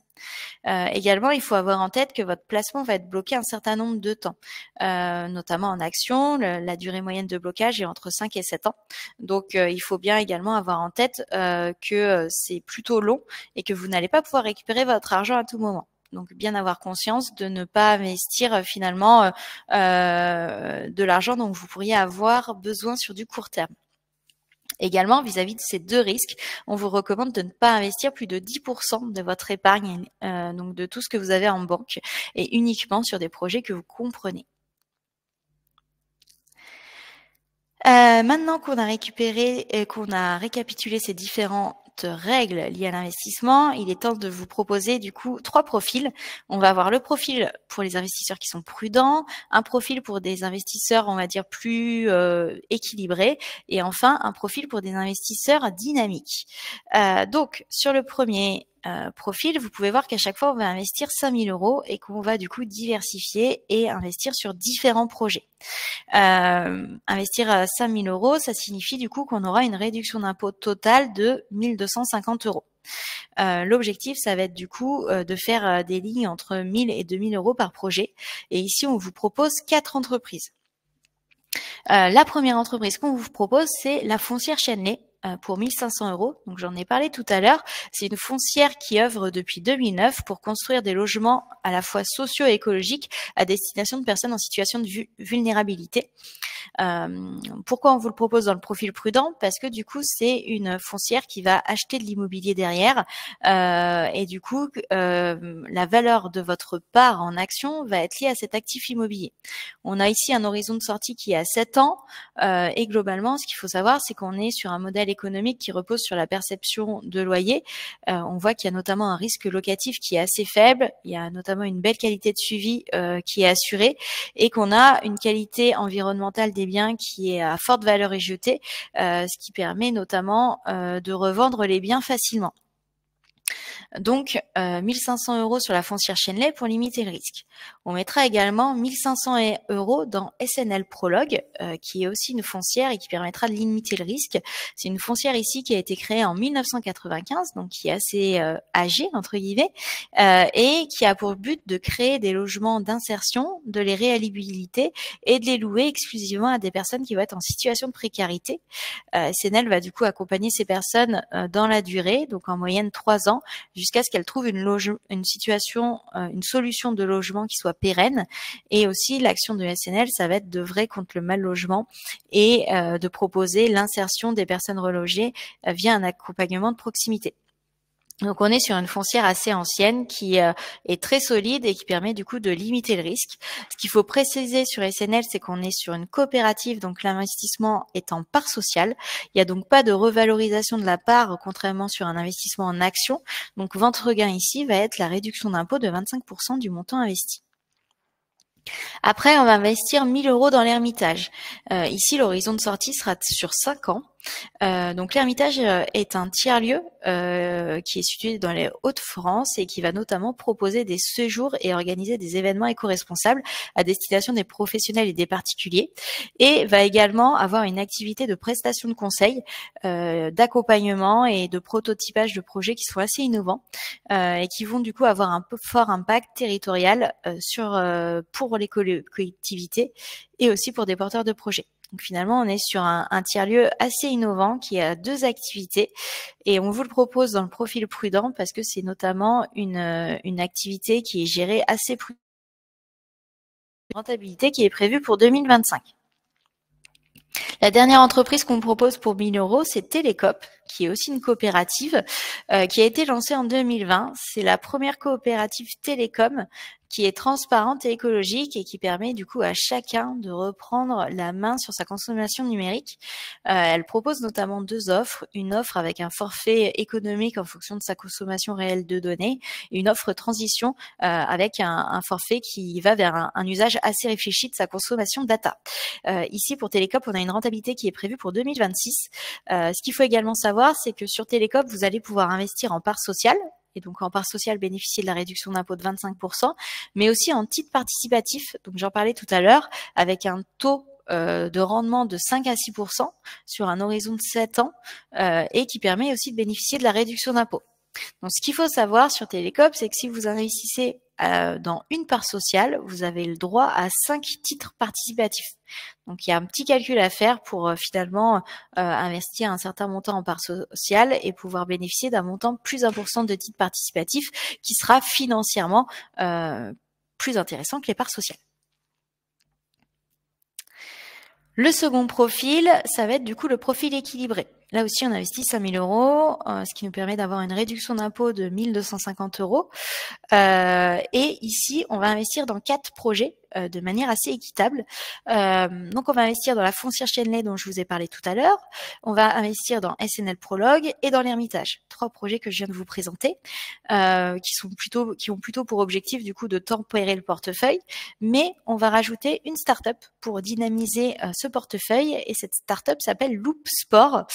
Euh, également, il faut avoir en tête que votre placement va être bloqué un certain nombre de temps, euh, notamment en action. la durée moyenne de blocage est entre 5 et 7 ans. Donc, euh, il faut bien également avoir en tête que c'est plutôt long et que vous n'allez pas pouvoir récupérer votre argent à tout moment. Donc bien avoir conscience de ne pas investir finalement de l'argent dont vous pourriez avoir besoin sur du court terme. Également, vis-à-vis de ces deux risques, on vous recommande de ne pas investir plus de 10% de votre épargne, euh, donc de tout ce que vous avez en banque, et uniquement sur des projets que vous comprenez. Euh, maintenant qu'on a récupéré et qu'on a récapitulé ces différents règles liées à l'investissement, il est temps de vous proposer du coup trois profils. On va avoir le profil pour les investisseurs qui sont prudents, un profil pour des investisseurs, on va dire, plus euh, équilibrés, et enfin un profil pour des investisseurs dynamiques. Euh, donc, sur le premier, euh, profil, vous pouvez voir qu'à chaque fois, on va investir 5000 euros et qu'on va du coup diversifier et investir sur différents projets. Euh, investir 5000 euh, euros, ça signifie du coup qu'on aura une réduction d'impôt totale de 1250 euros. Euh, l'objectif, ça va être du coup de faire des lignes entre 1000 et 2000 euros par projet. Et ici, on vous propose quatre entreprises. la première entreprise qu'on vous propose, c'est la foncière Chenley. Euh, pour 1500 euros. Donc j'en ai parlé tout à l'heure. C'est une foncière qui œuvre depuis 2009 pour construire des logements à la fois sociaux et écologiques à destination de personnes en situation de vulnérabilité. Euh, pourquoi on vous le propose dans le profil prudent Parce que du coup, c'est une foncière qui va acheter de l'immobilier derrière, euh, et du coup, la valeur de votre part en action va être liée à cet actif immobilier. On a ici un horizon de sortie qui est à 7 ans, et globalement, ce qu'il faut savoir, c'est qu'on est sur un modèle économique qui repose sur la perception de loyer, euh, on voit qu'il y a notamment un risque locatif qui est assez faible, il y a notamment une belle qualité de suivi euh, qui est assurée et qu'on a une qualité environnementale des biens qui est à forte valeur et jetée, euh, ce qui permet notamment de revendre les biens facilement. Donc, euh, 1500 euros sur la foncière Chenley pour limiter le risque. On mettra également 1500 euros dans SNL Prologue, euh, qui est aussi une foncière et qui permettra de limiter le risque. C'est une foncière ici qui a été créée en 1995, donc qui est assez euh, âgée, entre guillemets, euh, et qui a pour but de créer des logements d'insertion, de les réhabiliter et de les louer exclusivement à des personnes qui vont être en situation de précarité. SNL va du coup accompagner ces personnes dans la durée, donc en moyenne 3 ans, jusqu'à ce qu'elle trouve une, loge une situation, euh, une solution de logement qui soit pérenne. Et aussi, l'action de SNL, ça va être de vrai contre le mal logement et euh, de proposer l'insertion des personnes relogées euh, via un accompagnement de proximité. Donc on est sur une foncière assez ancienne qui euh, est très solide et qui permet du coup de limiter le risque. Ce qu'il faut préciser sur SNL, c'est qu'on est sur une coopérative, donc l'investissement est en part sociale. Il n'y a donc pas de revalorisation de la part, contrairement sur un investissement en action. Donc votre regain ici va être la réduction d'impôt de 25% du montant investi. Après, on va investir 1000 euros dans l'ermitage. Euh, ici, l'horizon de sortie sera sur 5 ans. Euh, donc l'Ermitage euh, est un tiers-lieu euh, qui est situé dans les Hauts-de-France et qui va notamment proposer des séjours et organiser des événements éco-responsables à destination des professionnels et des particuliers et va également avoir une activité de prestation de conseil, d'accompagnement et de prototypage de projets qui sont assez innovants et qui vont du coup avoir un peu fort impact territorial sur pour les collectivités et aussi pour des porteurs de projets. Donc finalement, on est sur un, tiers-lieu assez innovant qui a deux activités et on vous le propose dans le profil prudent parce que c'est notamment une, euh, une activité qui est gérée assez prudent. Rentabilité qui est prévue pour 2025. La dernière entreprise qu'on propose pour 1000 euros, c'est Télécoop qui est aussi une coopérative, euh, qui a été lancée en 2020. C'est la première coopérative télécom qui est transparente et écologique et qui permet du coup à chacun de reprendre la main sur sa consommation numérique. Euh, elle propose notamment deux offres, une offre avec un forfait économique en fonction de sa consommation réelle de données une offre transition euh, avec un, forfait qui va vers un, usage assez réfléchi de sa consommation data. ici pour Télécom, on a une rentabilité qui est prévue pour 2026. ce qu'il faut également savoir, c'est que sur Télécom, vous allez pouvoir investir en part sociale, et donc en part sociale bénéficier de la réduction d'impôt de 25%, mais aussi en titre participatif, donc j'en parlais tout à l'heure, avec un taux euh, de rendement de 5 à 6 sur un horizon de 7 ans euh, et qui permet aussi de bénéficier de la réduction d'impôt. Donc, ce qu'il faut savoir sur Télécom, c'est que si vous investissez euh, dans une part sociale, vous avez le droit à cinq titres participatifs. Donc il y a un petit calcul à faire pour euh, finalement euh, investir un certain montant en part sociale et pouvoir bénéficier d'un montant plus important de titres participatifs qui sera financièrement plus intéressant que les parts sociales. Le second profil, ça va être du coup le profil équilibré. Là aussi, on investit 5000 euros, euh, ce qui nous permet d'avoir une réduction d'impôt de 1250 euros. Euh, et ici, on va investir dans quatre projets euh, de manière assez équitable. donc, on va investir dans la foncière Chenley dont je vous ai parlé tout à l'heure. On va investir dans SNL Prologue et dans l'Ermitage. Trois projets que je viens de vous présenter, qui sont plutôt, qui ont plutôt pour objectif du coup de tempérer le portefeuille. Mais on va rajouter une start-up pour dynamiser ce portefeuille. Et cette start-up s'appelle Loop Sport.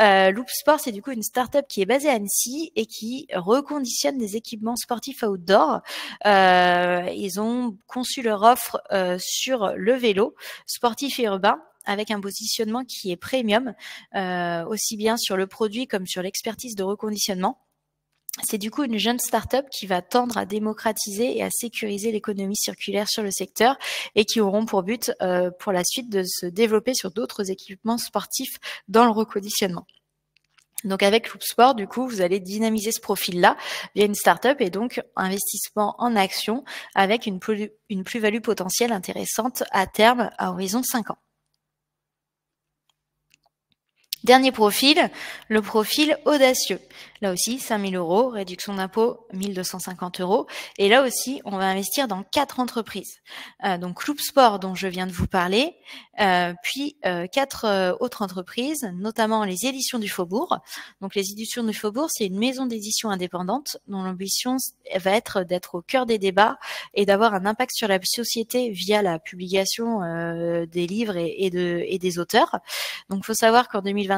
Euh, Loop Sport, c'est du coup une start-up qui est basée à Annecy et qui reconditionne des équipements sportifs outdoor. Euh, ils ont conçu leur offre euh, sur le vélo sportif et urbain avec un positionnement qui est premium, aussi bien sur le produit comme sur l'expertise de reconditionnement c'est du coup une jeune start-up qui va tendre à démocratiser et à sécuriser l'économie circulaire sur le secteur et qui auront pour but euh, pour la suite de se développer sur d'autres équipements sportifs dans le reconditionnement. Donc avec Loop Sport, du coup, vous allez dynamiser ce profil-là via une start-up et donc investissement en action avec une, plus, une plus-value potentielle intéressante à terme à horizon 5 ans. Dernier profil, le profil audacieux. Là aussi, 5000 euros, réduction d'impôt, 1250 euros. Et là aussi, on va investir dans quatre entreprises. Euh, donc Club Sport, dont je viens de vous parler, euh, puis euh, quatre autres entreprises, notamment les éditions du Faubourg. Donc les éditions du Faubourg, c'est une maison d'édition indépendante dont l'ambition va être d'être au cœur des débats et d'avoir un impact sur la société via la publication des livres et, et des auteurs. Donc faut savoir qu'en 2020,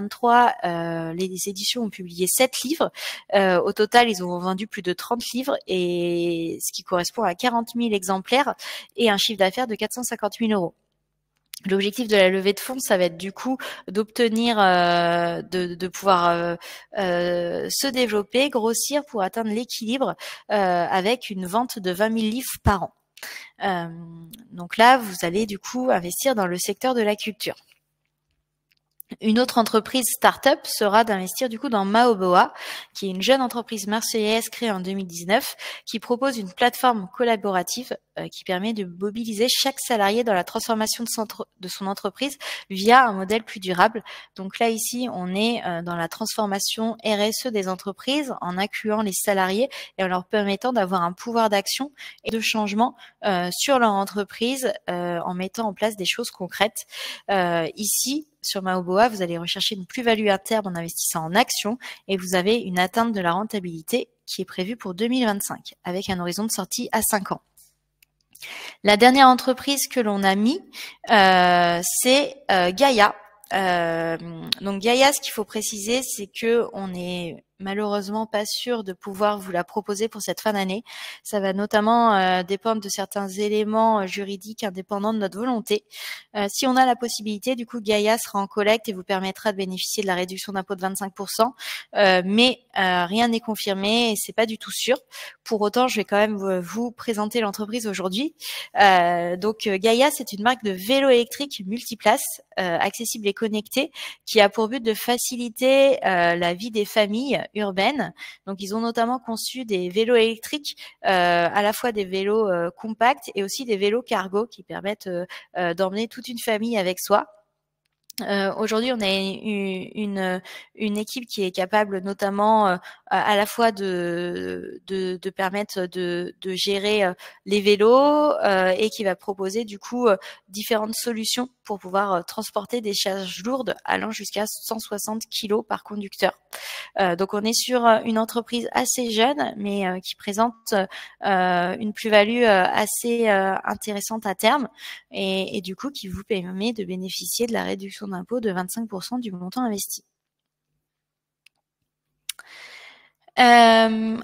euh, les éditions ont publié 7 livres. Euh, au total, ils ont vendu plus de 30 livres, et ce qui correspond à 40 000 exemplaires et un chiffre d'affaires de 450 000 euros. L'objectif de la levée de fonds, ça va être du coup d'obtenir, euh, de, pouvoir se développer, grossir pour atteindre l'équilibre avec une vente de 20 000 livres par an. donc là, vous allez du coup investir dans le secteur de la culture. Une autre entreprise start-up sera d'investir du coup dans Maoboa, qui est une jeune entreprise marseillaise créée en 2019, qui propose une plateforme collaborative euh, qui permet de mobiliser chaque salarié dans la transformation de, son, entreprise via un modèle plus durable. Donc là ici, on est euh, dans la transformation RSE des entreprises en incluant les salariés et en leur permettant d'avoir un pouvoir d'action et de changement euh, sur leur entreprise en mettant en place des choses concrètes. ici, sur Maoboa, vous allez rechercher une plus-value à terme en investissant en actions et vous avez une atteinte de la rentabilité qui est prévue pour 2025 avec un horizon de sortie à 5 ans. La dernière entreprise que l'on a mis, euh, c'est euh, Gaia. Euh, donc Gaia, ce qu'il faut préciser, c'est que on est malheureusement pas sûr de pouvoir vous la proposer pour cette fin d'année. Ça va notamment euh, dépendre de certains éléments euh, juridiques indépendants de notre volonté. Euh, si on a la possibilité, du coup, Gaïa sera en collecte et vous permettra de bénéficier de la réduction d'impôt de 25%, mais rien n'est confirmé et c'est pas du tout sûr. Pour autant, je vais quand même vous, présenter l'entreprise aujourd'hui. donc, Gaïa, c'est une marque de vélo électrique multiplace, accessible et connectée, qui a pour but de faciliter la vie des familles euh, urbaine. Donc, ils ont notamment conçu des vélos électriques, euh, à la fois des vélos euh, compacts et aussi des vélos cargo qui permettent d'emmener toute une famille avec soi. Euh, aujourd'hui, on a une, une, équipe qui est capable notamment euh, à la fois de, de, permettre de, gérer euh, les vélos et qui va proposer du coup différentes solutions pour pouvoir transporter des charges lourdes allant jusqu'à 160 kg par conducteur. donc on est sur une entreprise assez jeune mais qui présente une plus-value assez intéressante à terme et, et du coup qui vous permet de bénéficier de la réduction réduction d'impôt de 25% du montant investi. Euh,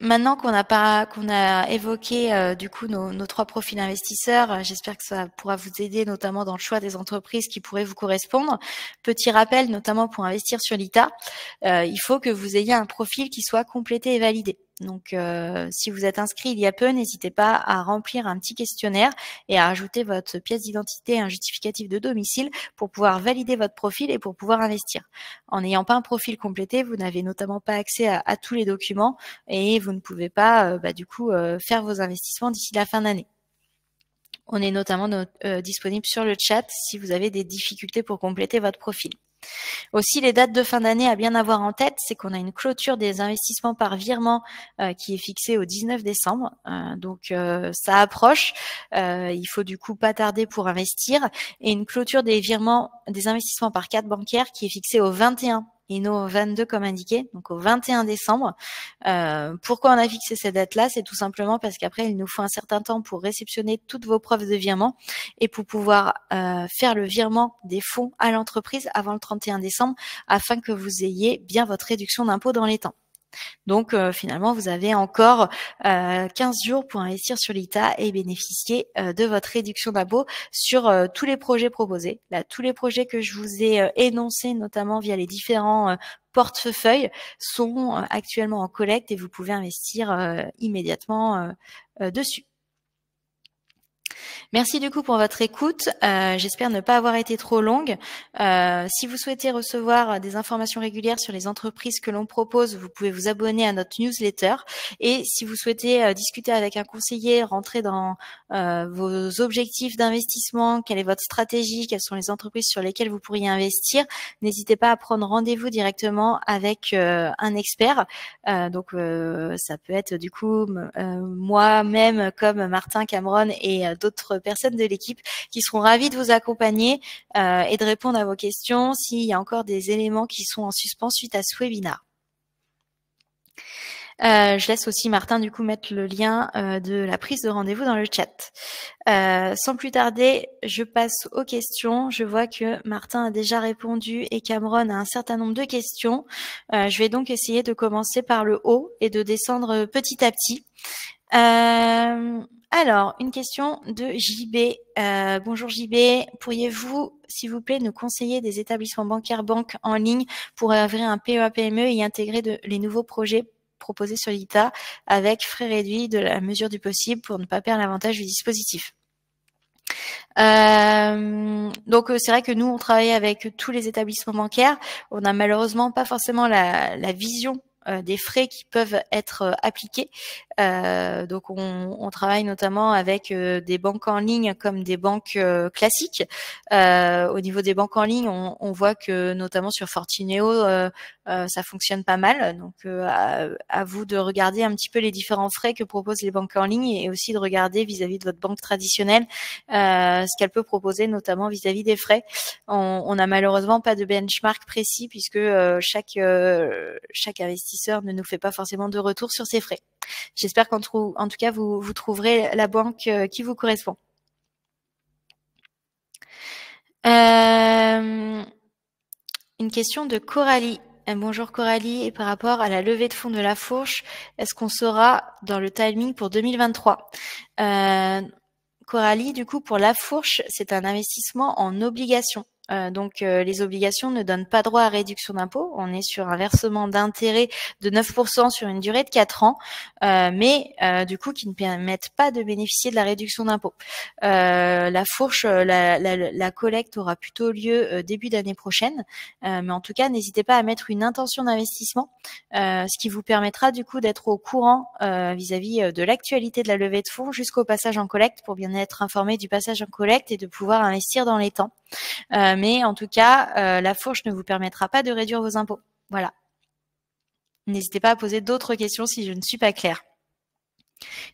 maintenant qu'on a, a évoqué euh, du coup nos, nos trois profils investisseurs, euh, j'espère que ça pourra vous aider notamment dans le choix des entreprises qui pourraient vous correspondre. Petit rappel, notamment pour investir sur l'ITA, il faut que vous ayez un profil qui soit complété et validé. Donc, euh, si vous êtes inscrit il y a peu, n'hésitez pas à remplir un petit questionnaire et à ajouter votre pièce d'identité et un justificatif de domicile pour pouvoir valider votre profil et pour pouvoir investir. En n'ayant pas un profil complété, vous n'avez notamment pas accès à, tous les documents et vous ne pouvez pas, euh, bah, du coup, euh, faire vos investissements d'ici la fin d'année. On est notamment disponible sur le chat si vous avez des difficultés pour compléter votre profil. Aussi, les dates de fin d'année à bien avoir en tête, c'est qu'on a une clôture des investissements par virement euh, qui est fixée au 19 décembre. Euh, donc, euh, ça approche. il faut du coup pas tarder pour investir. Et une clôture des virements, des investissements par carte bancaire qui est fixée au 21 nos 22 comme indiqué, donc au 21 décembre. Euh, pourquoi on a fixé cette date là C'est tout simplement parce qu'après, il nous faut un certain temps pour réceptionner toutes vos preuves de virement et pour pouvoir euh, faire le virement des fonds à l'entreprise avant le 31 décembre afin que vous ayez bien votre réduction d'impôt dans les temps. Donc euh, finalement, vous avez encore euh, quinze 15 jours pour investir sur l'ITA et bénéficier euh, de votre réduction d'impôt sur tous les projets proposés. Là, tous les projets que je vous ai énoncés, notamment via les différents portefeuilles, sont actuellement en collecte et vous pouvez investir immédiatement dessus. Merci du coup pour votre écoute. Euh, j'espère ne pas avoir été trop longue. Euh, si vous souhaitez recevoir des informations régulières sur les entreprises que l'on propose, vous pouvez vous abonner à notre newsletter. Et si vous souhaitez euh, discuter avec un conseiller, rentrer dans vos objectifs d'investissement, quelle est votre stratégie, quelles sont les entreprises sur lesquelles vous pourriez investir, n'hésitez pas à prendre rendez-vous directement avec un expert. donc ça peut être du coup moi-même comme Martin Cameron et d'autres personnes de l'équipe qui seront ravies de vous accompagner euh, et de répondre à vos questions s'il y a encore des éléments qui sont en suspens suite à ce webinaire. Euh, je laisse aussi Martin du coup mettre le lien euh, de la prise de rendez-vous dans le chat. sans plus tarder, je passe aux questions. Je vois que Martin a déjà répondu et Cameron a un certain nombre de questions. je vais donc essayer de commencer par le haut et de descendre petit à petit. Alors, une question de JB. Euh, bonjour JB, pourriez-vous, s'il vous plaît, nous conseiller des établissements bancaires banques en ligne pour ouvrir un PEA-PME e et y intégrer de, les nouveaux projets proposés sur l'ITA avec frais réduits de la mesure du possible pour ne pas perdre l'avantage du dispositif euh, donc euh, c'est vrai que nous on travaille avec tous les établissements bancaires. On n'a malheureusement pas forcément la, la vision euh, des frais qui peuvent être euh, appliqués. Euh, donc on, on, travaille notamment avec euh, des banques en ligne comme des banques classiques. Euh, au niveau des banques en ligne, on, on voit que notamment sur Fortineo, euh, ça fonctionne pas mal. Donc à, vous de regarder un petit peu les différents frais que proposent les banques en ligne et aussi de regarder vis-à-vis de votre banque traditionnelle ce qu'elle peut proposer notamment vis-à-vis des frais. On n'a malheureusement pas de benchmark précis puisque chaque chaque investisseur ne nous fait pas forcément de retour sur ses frais. J'espère qu'en tout cas, vous, vous, trouverez la banque euh, qui vous correspond. Euh, une question de Coralie. Euh, bonjour Coralie, et par rapport à la levée de fonds de la fourche, est-ce qu'on saura dans le timing pour 2023 Coralie, du coup, pour la fourche, c'est un investissement en obligation. Euh, donc euh, les obligations ne donnent pas droit à réduction d'impôt. On est sur un versement d'intérêt de 9% sur une durée de 4 ans, euh, mais du coup qui ne permettent pas de bénéficier de la réduction d'impôt. la fourche, la, collecte aura plutôt lieu début d'année prochaine, mais en tout cas n'hésitez pas à mettre une intention d'investissement, ce qui vous permettra du coup d'être au courant vis-à-vis -vis de l'actualité de la levée de fonds jusqu'au passage en collecte pour bien être informé du passage en collecte et de pouvoir investir dans les temps mais en tout cas, euh, la fourche ne vous permettra pas de réduire vos impôts. Voilà. N'hésitez pas à poser d'autres questions si je ne suis pas claire.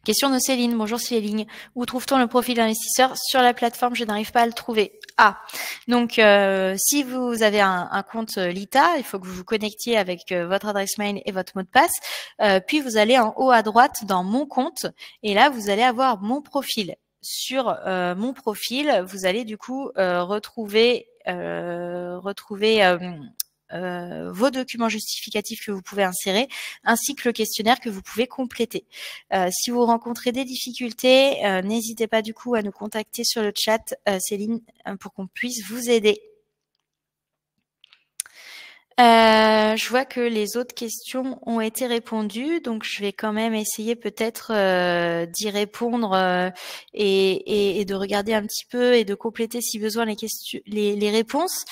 Question de Céline. Bonjour Céline. Où trouve-t-on le profil d'investisseur sur la plateforme Je n'arrive pas à le trouver. Ah, donc euh, si vous avez un, compte euh, Lita, il faut que vous vous connectiez avec votre adresse mail et votre mot de passe. puis vous allez en haut à droite dans Mon compte et là vous allez avoir Mon profil sur euh, mon profil, vous allez du coup euh, retrouver, euh, retrouver vos documents justificatifs que vous pouvez insérer, ainsi que le questionnaire que vous pouvez compléter. si vous rencontrez des difficultés, n'hésitez pas du coup à nous contacter sur le chat, Céline, pour qu'on puisse vous aider. Euh, je vois que les autres questions ont été répondues, donc je vais quand même essayer peut-être euh, d'y répondre euh, et, et, et, de regarder un petit peu et de compléter si besoin les, questions, les, les réponses.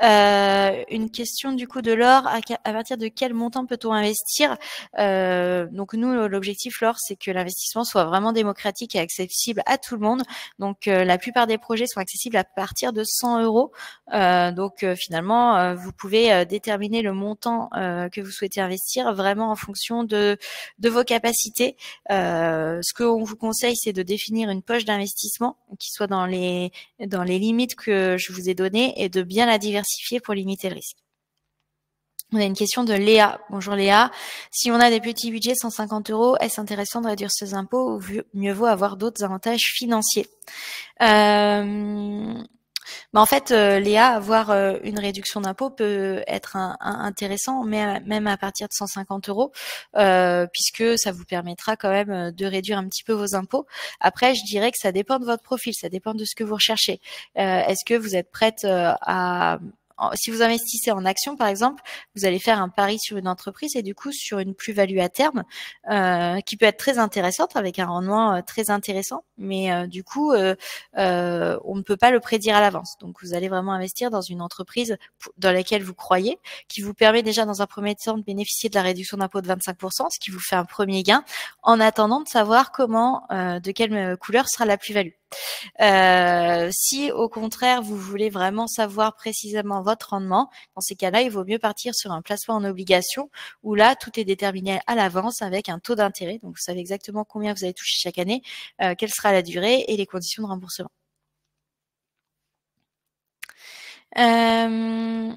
une question du coup de l'or, à, à, partir de quel montant peut-on investir Donc nous, l'objectif l'or, c'est que l'investissement soit vraiment démocratique et accessible à tout le monde. Donc la plupart des projets sont accessibles à partir de 100 euros. donc finalement, vous pouvez déterminer déterminer le montant euh, que vous souhaitez investir vraiment en fonction de, vos capacités. Euh, ce qu'on vous conseille, c'est de définir une poche d'investissement qui soit dans les, dans les limites que je vous ai données et de bien la diversifier pour limiter le risque. On a une question de Léa. Bonjour Léa. Si on a des petits budgets, 150 euros, est-ce intéressant de réduire ses impôts ou mieux vaut avoir d'autres avantages financiers euh, en fait, euh, Léa, avoir euh, une réduction d'impôt peut être intéressant, même à partir de 150 euros, euh, puisque ça vous permettra quand même de réduire un petit peu vos impôts. Après, je dirais que ça dépend de votre profil, ça dépend de ce que vous recherchez. Est-ce que vous êtes prête à si vous investissez en action, par exemple, vous allez faire un pari sur une entreprise et du coup sur une plus-value à terme euh, qui peut être très intéressante avec un rendement euh, très intéressant, mais euh, du coup, on ne peut pas le prédire à l'avance. Donc, vous allez vraiment investir dans une entreprise dans laquelle vous croyez, qui vous permet déjà dans un premier temps de bénéficier de la réduction d'impôt de 25%, ce qui vous fait un premier gain, en attendant de savoir comment, de quelle couleur sera la plus-value. Euh, si au contraire vous voulez vraiment savoir précisément votre rendement, dans ces cas-là, il vaut mieux partir sur un placement en obligation où là tout est déterminé à l'avance avec un taux d'intérêt. Donc vous savez exactement combien vous allez toucher chaque année, euh, quelle sera la durée et les conditions de remboursement. Euh...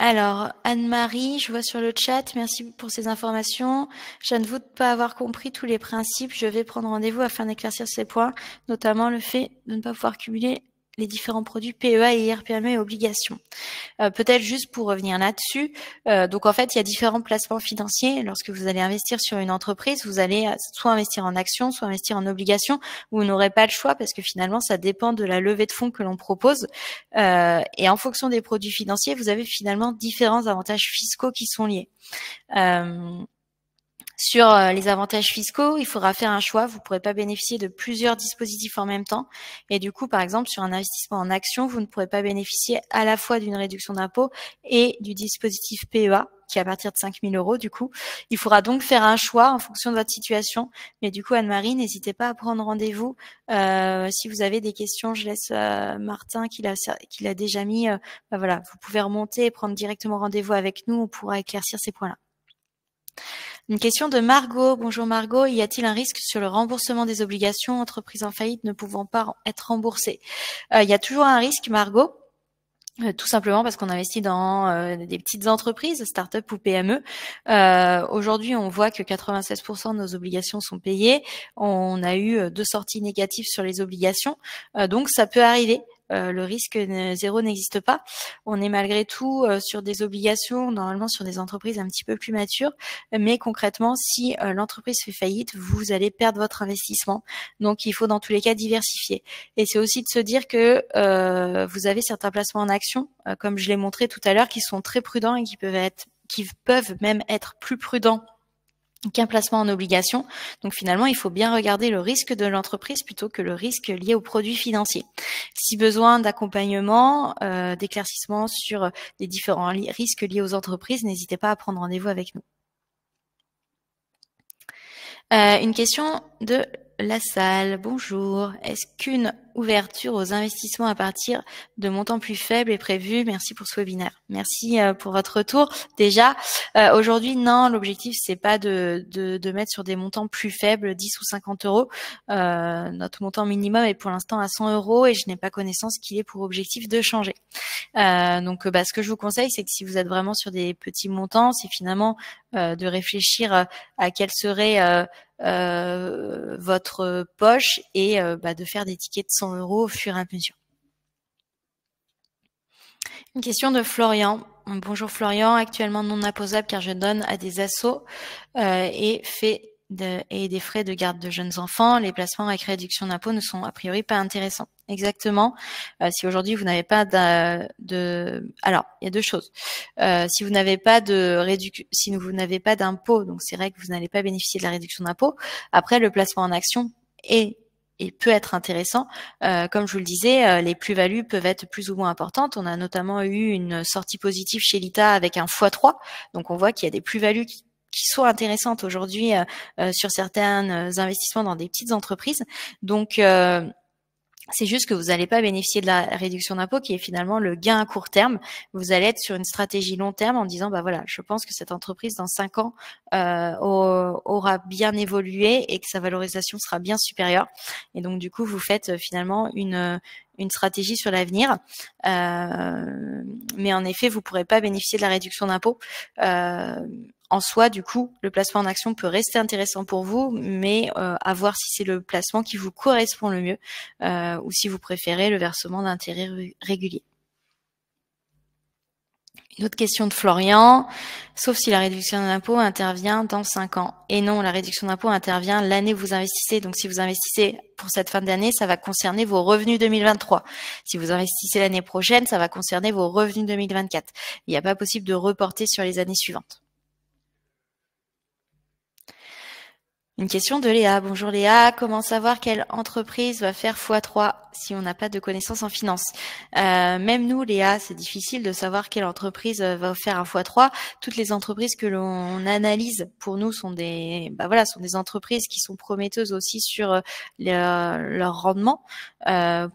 Alors, Anne-Marie, je vois sur le chat, merci pour ces informations. Je ne veux pas avoir compris tous les principes. Je vais prendre rendez-vous afin d'éclaircir ces points, notamment le fait de ne pas pouvoir cumuler les différents produits PEA et IRPME et obligations. Euh, peut-être juste pour revenir là-dessus, euh, donc en fait, il y a différents placements financiers. Lorsque vous allez investir sur une entreprise, vous allez euh, soit investir en actions, soit investir en obligations. Vous n'aurez pas le choix parce que finalement, ça dépend de la levée de fonds que l'on propose. et en fonction des produits financiers, vous avez finalement différents avantages fiscaux qui sont liés. Sur euh, les avantages fiscaux, il faudra faire un choix. Vous ne pourrez pas bénéficier de plusieurs dispositifs en même temps. Et du coup, par exemple, sur un investissement en action, vous ne pourrez pas bénéficier à la fois d'une réduction d'impôt et du dispositif PEA qui est à partir de 5 000 euros du coup. Il faudra donc faire un choix en fonction de votre situation. Mais du coup, Anne-Marie, n'hésitez pas à prendre rendez-vous euh, si vous avez des questions. Je laisse euh, Martin qui l'a déjà mis. Bah voilà, vous pouvez remonter et prendre directement rendez-vous avec nous. On pourra éclaircir ces points-là. Une question de Margot. Bonjour Margot. Y a-t-il un risque sur le remboursement des obligations entreprises en faillite ne pouvant pas être remboursées Il euh, y a toujours un risque, Margot. Euh, tout simplement parce qu'on investit dans euh, des petites entreprises, start-up ou PME. Aujourd'hui, on voit que 96% de nos obligations sont payées. On a eu deux sorties négatives sur les obligations. donc, ça peut arriver euh, le risque zéro n'existe pas. On est malgré tout euh, sur des obligations, normalement sur des entreprises un petit peu plus matures, mais concrètement, si euh, l'entreprise fait faillite, vous allez perdre votre investissement. Donc, il faut dans tous les cas diversifier. Et c'est aussi de se dire que vous avez certains placements en action, comme je l'ai montré tout à l'heure, qui sont très prudents et qui peuvent être, qui peuvent même être plus prudents qu'un placement en obligation. Donc finalement, il faut bien regarder le risque de l'entreprise plutôt que le risque lié aux produits financiers. Si besoin d'accompagnement, euh, d'éclaircissement sur les différents risques liés aux entreprises, n'hésitez pas à prendre rendez-vous avec nous. Euh, une question de la salle, bonjour. Est-ce qu'une ouverture aux investissements à partir de montants plus faibles est prévue Merci pour ce webinaire. Merci euh, pour votre retour. Déjà, euh, aujourd'hui, non, l'objectif, c'est pas de, de, mettre sur des montants plus faibles, 10 ou 50 euros. Euh, notre montant minimum est pour l'instant à 100 euros et je n'ai pas connaissance qu'il est pour objectif de changer. donc, bah, ce que je vous conseille, c'est que si vous êtes vraiment sur des petits montants, c'est finalement de réfléchir à quel serait euh, votre poche et euh, bah, de faire des tickets de 100 euros au fur et à mesure. Une question de Florian. Bonjour Florian, actuellement non imposable car je donne à des assos euh, et fais de, et des frais de garde de jeunes enfants, les placements avec réduction d'impôts ne sont a priori pas intéressants. Exactement. Euh, si aujourd'hui vous n'avez pas de, alors il y a deux choses. Euh, si vous n'avez pas de réduction, si vous n'avez pas d'impôt, donc c'est vrai que vous n'allez pas bénéficier de la réduction d'impôt. Après, le placement en action est et peut être intéressant. Euh, comme je vous le disais, les plus-values peuvent être plus ou moins importantes. On a notamment eu une sortie positive chez l'ITA avec un x3. Donc on voit qu'il y a des plus-values qui qui soit intéressante aujourd'hui euh, euh, sur certains euh, investissements dans des petites entreprises. Donc c'est juste que vous n'allez pas bénéficier de la réduction d'impôt qui est finalement le gain à court terme. Vous allez être sur une stratégie long terme en disant, bah voilà, je pense que cette entreprise dans cinq ans aura bien évolué et que sa valorisation sera bien supérieure. Et donc du coup, vous faites finalement une une stratégie sur l'avenir. mais en effet, vous pourrez pas bénéficier de la réduction d'impôt. Euh, en soi, du coup, le placement en action peut rester intéressant pour vous, mais euh, à voir si c'est le placement qui vous correspond le mieux euh, ou si vous préférez le versement d'intérêts réguliers. Une autre question de Florian, sauf si la réduction d'impôt intervient dans 5 ans. Et non, la réduction d'impôt intervient l'année où vous investissez. Donc si vous investissez pour cette fin d'année, ça va concerner vos revenus 2023. Si vous investissez l'année prochaine, ça va concerner vos revenus 2024. Il n'y a pas possible de reporter sur les années suivantes. Une question de Léa. Bonjour Léa, comment savoir quelle entreprise va faire x3 si on n'a pas de connaissances en finance. Euh, même nous, Léa, c'est difficile de savoir quelle entreprise euh, va faire un x3. Toutes les entreprises que l'on analyse pour nous sont des, bah voilà, sont des entreprises qui sont prometteuses aussi sur euh, leur rendement.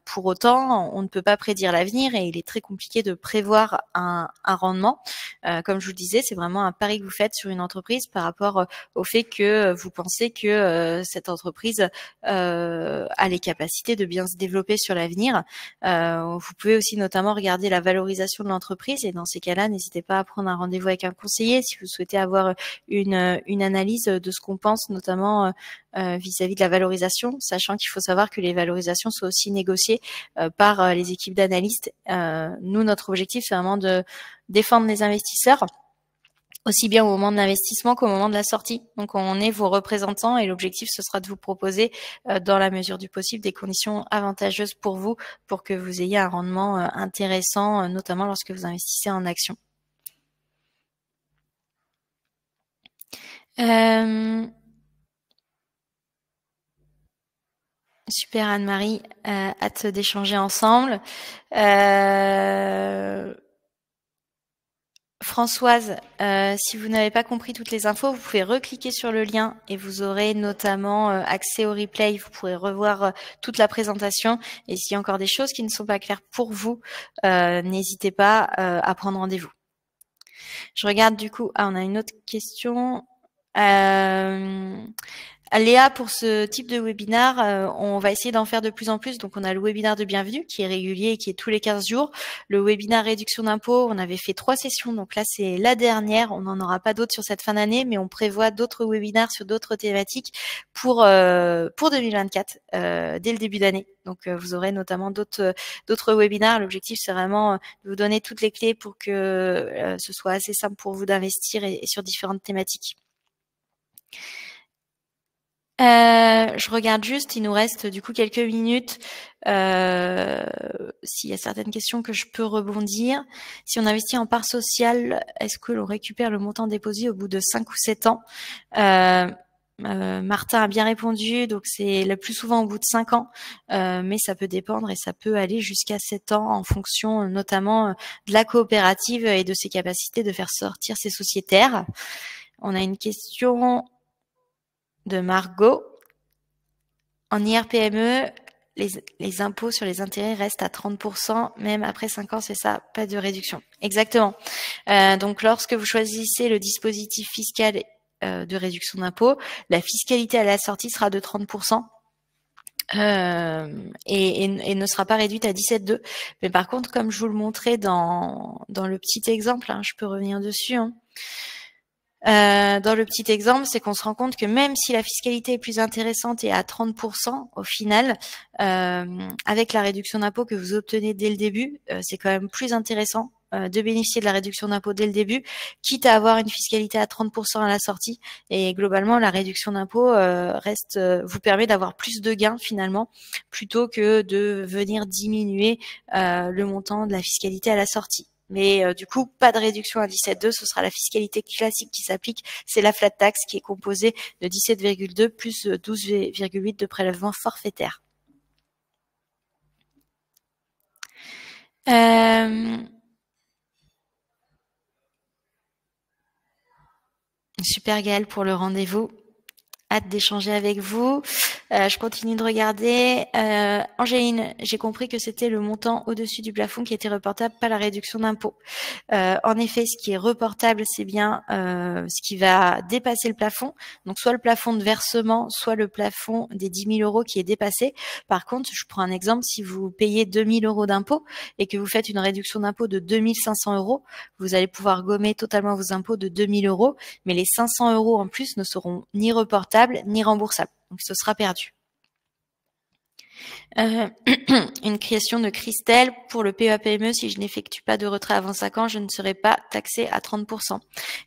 pour autant, on ne peut pas prédire l'avenir et il est très compliqué de prévoir un, rendement. Euh, comme je vous le disais, c'est vraiment un pari que vous faites sur une entreprise par rapport au fait que vous pensez que cette entreprise a les capacités de bien se développer sur l'avenir. Euh, vous pouvez aussi notamment regarder la valorisation de l'entreprise et dans ces cas-là, n'hésitez pas à prendre un rendez-vous avec un conseiller si vous souhaitez avoir une, analyse de ce qu'on pense notamment euh, euh, vis-à-vis -vis de la valorisation, sachant qu'il faut savoir que les valorisations sont aussi négociées par les équipes d'analystes. nous, notre objectif, c'est vraiment de défendre les investisseurs aussi bien au moment de l'investissement qu'au moment de la sortie. Donc on est vos représentants et l'objectif ce sera de vous proposer euh, dans la mesure du possible des conditions avantageuses pour vous pour que vous ayez un rendement euh, intéressant euh, notamment lorsque vous investissez en actions. Super Anne-Marie, hâte d'échanger ensemble. Euh... Françoise, euh, si vous n'avez pas compris toutes les infos, vous pouvez recliquer sur le lien et vous aurez notamment euh, accès au replay. Vous pourrez revoir euh, toute la présentation. Et s'il y a encore des choses qui ne sont pas claires pour vous, n'hésitez pas à prendre rendez-vous. Je regarde du coup. Ah, on a une autre question. Léa, pour ce type de webinar, euh, on va essayer d'en faire de plus en plus. Donc, on a le webinaire de bienvenue qui est régulier et qui est tous les 15 jours. Le webinaire réduction d'impôts, on avait fait trois sessions. Donc là, c'est la dernière. On n'en aura pas d'autres sur cette fin d'année, mais on prévoit d'autres webinars sur d'autres thématiques pour euh, pour 2024, euh, dès le début d'année. Donc, vous aurez notamment d'autres d'autres webinaires. L'objectif, c'est vraiment de vous donner toutes les clés pour que ce soit assez simple pour vous d'investir et sur différentes thématiques. Euh, je regarde juste, il nous reste du coup quelques minutes. Euh, S'il y a certaines questions que je peux rebondir. Si on investit en part sociale, est-ce que l'on récupère le montant déposé au bout de 5 ou 7 ans euh, euh, Martin a bien répondu, donc c'est le plus souvent au bout de 5 ans, mais ça peut dépendre et ça peut aller jusqu'à 7 ans en fonction notamment de la coopérative et de ses capacités de faire sortir ses sociétaires. On a une question de Margot. En IRPME, les, impôts sur les intérêts restent à 30%, même après 5 ans, c'est ça, pas de réduction. Exactement. Euh, donc lorsque vous choisissez le dispositif fiscal euh, de réduction d'impôts, la fiscalité à la sortie sera de 30%. Euh, et, et, ne sera pas réduite à 17,2. Mais par contre, comme je vous le montrais dans, dans le petit exemple, hein, je peux revenir dessus, hein, euh, dans le petit exemple, c'est qu'on se rend compte que même si la fiscalité est plus intéressante et à 30% au final, euh, avec la réduction d'impôt que vous obtenez dès le début, euh, c'est quand même plus intéressant de bénéficier de la réduction d'impôt dès le début, quitte à avoir une fiscalité à 30% à la sortie. Et globalement, la réduction d'impôt reste, vous permet d'avoir plus de gains finalement, plutôt que de venir diminuer le montant de la fiscalité à la sortie. Mais euh, du coup, pas de réduction à 17,2, ce sera la fiscalité classique qui s'applique. C'est la flat tax qui est composée de 17,2 plus 12,8 euh, de prélèvement forfaitaire. Euh, Super Gaël pour le rendez-vous. Hâte d'échanger avec vous. Euh, je continue de regarder. Euh, Angéline, j'ai compris que c'était le montant au-dessus du plafond qui était reportable, pas la réduction d'impôt. Euh, en effet, ce qui est reportable, c'est bien euh, ce qui va dépasser le plafond. Donc, soit le plafond de versement, soit le plafond des 10 000 euros qui est dépassé. Par contre, je prends un exemple, si vous payez 2 000 euros d'impôt et que vous faites une réduction d'impôt de 2 500 euros, vous allez pouvoir gommer totalement vos impôts de 2 000 euros, mais les 500 euros en plus ne seront ni reportables ni remboursables. Donc ce sera perdu. Euh, une question de Christelle. Pour le PEAPME e. si je n'effectue pas de retrait avant 5 ans, je ne serai pas taxé à 30%.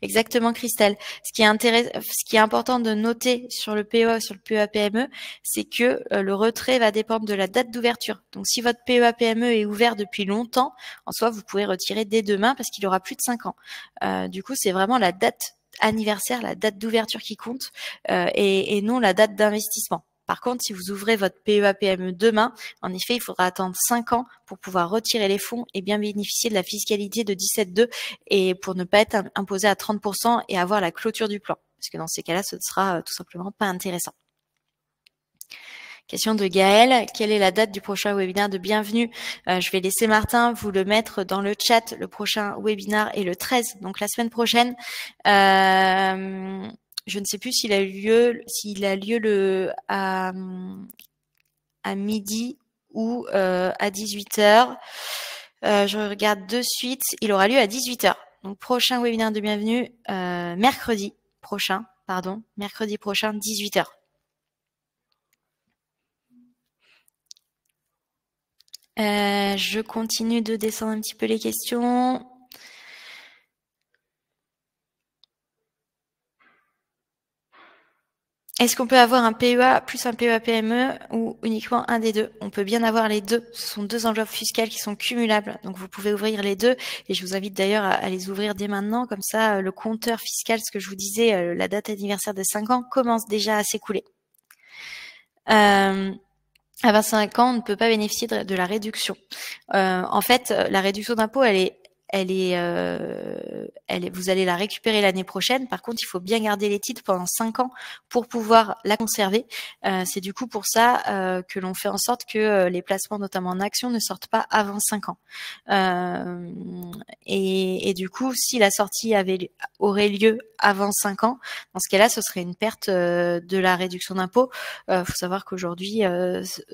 Exactement, Christelle. Ce qui est, ce qui est important de noter sur le PEA, sur le e e, c'est que euh, le retrait va dépendre de la date d'ouverture. Donc, si votre PEAPME est ouvert depuis longtemps, en soi, vous pouvez retirer dès demain parce qu'il aura plus de 5 ans. Euh, du coup, c'est vraiment la date anniversaire, la date d'ouverture qui compte euh, et, et non la date d'investissement. Par contre, si vous ouvrez votre PEA-PME e demain, en effet, il faudra attendre 5 ans pour pouvoir retirer les fonds et bien bénéficier de la fiscalité de 17,2 et pour ne pas être imposé à 30% et avoir la clôture du plan. Parce que dans ces cas-là, ce ne sera euh, tout simplement pas intéressant. Question de Gaël. Quelle est la date du prochain webinaire de bienvenue euh, Je vais laisser Martin vous le mettre dans le chat. Le prochain webinaire est le 13, donc la semaine prochaine. Euh, je ne sais plus s'il a lieu, s'il a lieu le à, midi ou euh, à 18h. je regarde de suite. Il aura lieu à 18h. Donc prochain webinaire de bienvenue mercredi prochain, pardon, mercredi prochain 18h. Euh, je continue de descendre un petit peu les questions. Est-ce qu'on peut avoir un PEA plus un PEA PME ou uniquement un des deux On peut bien avoir les deux. Ce sont deux enveloppes fiscales qui sont cumulables. Donc vous pouvez ouvrir les deux et je vous invite d'ailleurs à, les ouvrir dès maintenant. Comme ça, euh, le compteur fiscal, ce que je vous disais, euh, la date anniversaire des 5 ans, commence déjà à s'écouler. Euh à 25 ans, on ne peut pas bénéficier de, la réduction. Euh, en fait, euh, la réduction d'impôt, elle est elle est, euh, elle vous allez la récupérer l'année prochaine. Par contre, il faut bien garder les titres pendant cinq ans pour pouvoir la conserver. Euh, c'est du coup pour ça euh, que l'on fait en sorte que les placements, notamment en action ne sortent pas avant cinq ans. Et, du coup, si la sortie avait aurait lieu avant cinq ans, dans ce cas-là, ce serait une perte de la réduction d'impôt. Il faut savoir qu'aujourd'hui,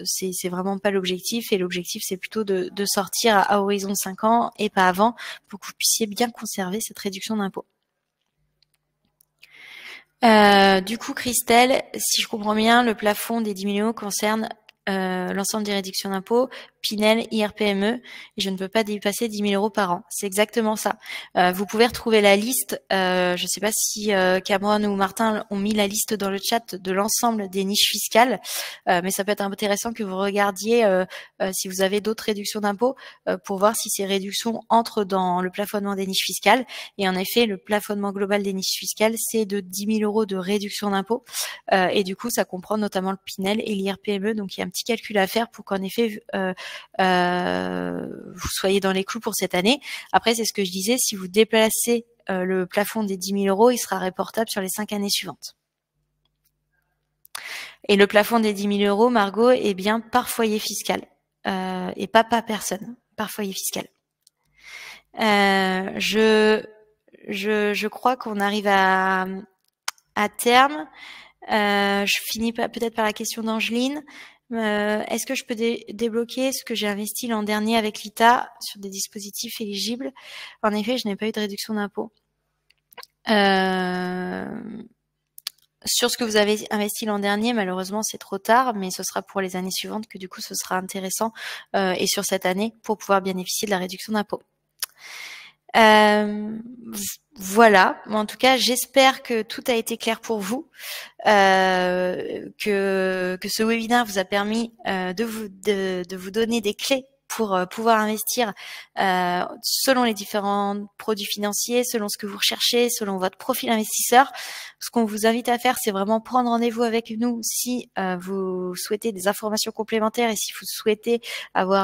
c'est, c'est vraiment pas l'objectif et l'objectif, c'est plutôt de, sortir à, horizon cinq ans et pas avant pour que vous puissiez bien conserver cette réduction d'impôt. Euh, du coup, Christelle, si je comprends bien, le plafond des 10 millions concerne euh, l'ensemble des réductions d'impôts, Pinel, IRPME, et je ne peux pas dépasser 10 000 euros par an. C'est exactement ça. Euh, vous pouvez retrouver la liste, euh, je ne sais pas si Cameron ou Martin ont mis la liste dans le chat de l'ensemble des niches fiscales, mais ça peut être intéressant que vous regardiez si vous avez d'autres réductions d'impôts pour voir si ces réductions entrent dans le plafonnement des niches fiscales. Et en effet, le plafonnement global des niches fiscales, c'est de 10 000 euros de réduction d'impôts. et du coup, ça comprend notamment le Pinel et l'IRPME, donc il y a petit calcul à faire pour qu'en effet euh, euh, vous soyez dans les clous pour cette année. Après, c'est ce que je disais, si vous déplacez euh, le plafond des 10 000 euros, il sera reportable sur les cinq années suivantes. Et le plafond des 10 000 euros, Margot, est bien par foyer fiscal et pas par personne, par foyer fiscal. je, crois qu'on arrive à, terme. je finis peut-être par la question d'Angeline. Euh, est-ce que je peux débloquer ce que j'ai investi l'an dernier avec l'ITA sur des dispositifs éligibles En effet, je n'ai pas eu de réduction d'impôt. Euh, sur ce que vous avez investi l'an dernier, malheureusement, c'est trop tard, mais ce sera pour les années suivantes que du coup, ce sera intéressant euh, et sur cette année pour pouvoir bénéficier de la réduction d'impôt. Euh, voilà, en tout cas, j'espère que tout a été clair pour vous, euh, que, que ce webinaire vous a permis euh, de, vous, de, vous donner des clés pour euh, pouvoir investir euh, selon les différents produits financiers, selon ce que vous recherchez, selon votre profil investisseur. Ce qu'on vous invite à faire, c'est vraiment prendre rendez-vous avec nous si euh, vous souhaitez des informations complémentaires et si vous souhaitez avoir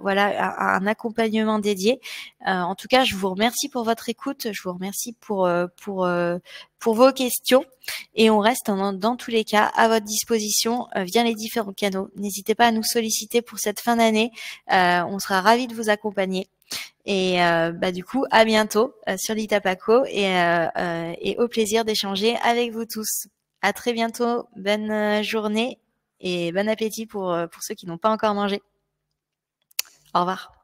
voilà un, accompagnement dédié. en tout cas, je vous remercie pour votre écoute, je vous remercie pour pour pour vos questions. Et on reste dans tous les cas à votre disposition euh, via les différents canaux. N'hésitez pas à nous solliciter pour cette fin d'année. Euh, on sera ravis de vous accompagner. Et euh, bah, du coup, à bientôt sur l'Itapaco et, et au plaisir d'échanger avec vous tous. À très bientôt, bonne journée et bon appétit pour, pour ceux qui n'ont pas encore mangé. Au revoir.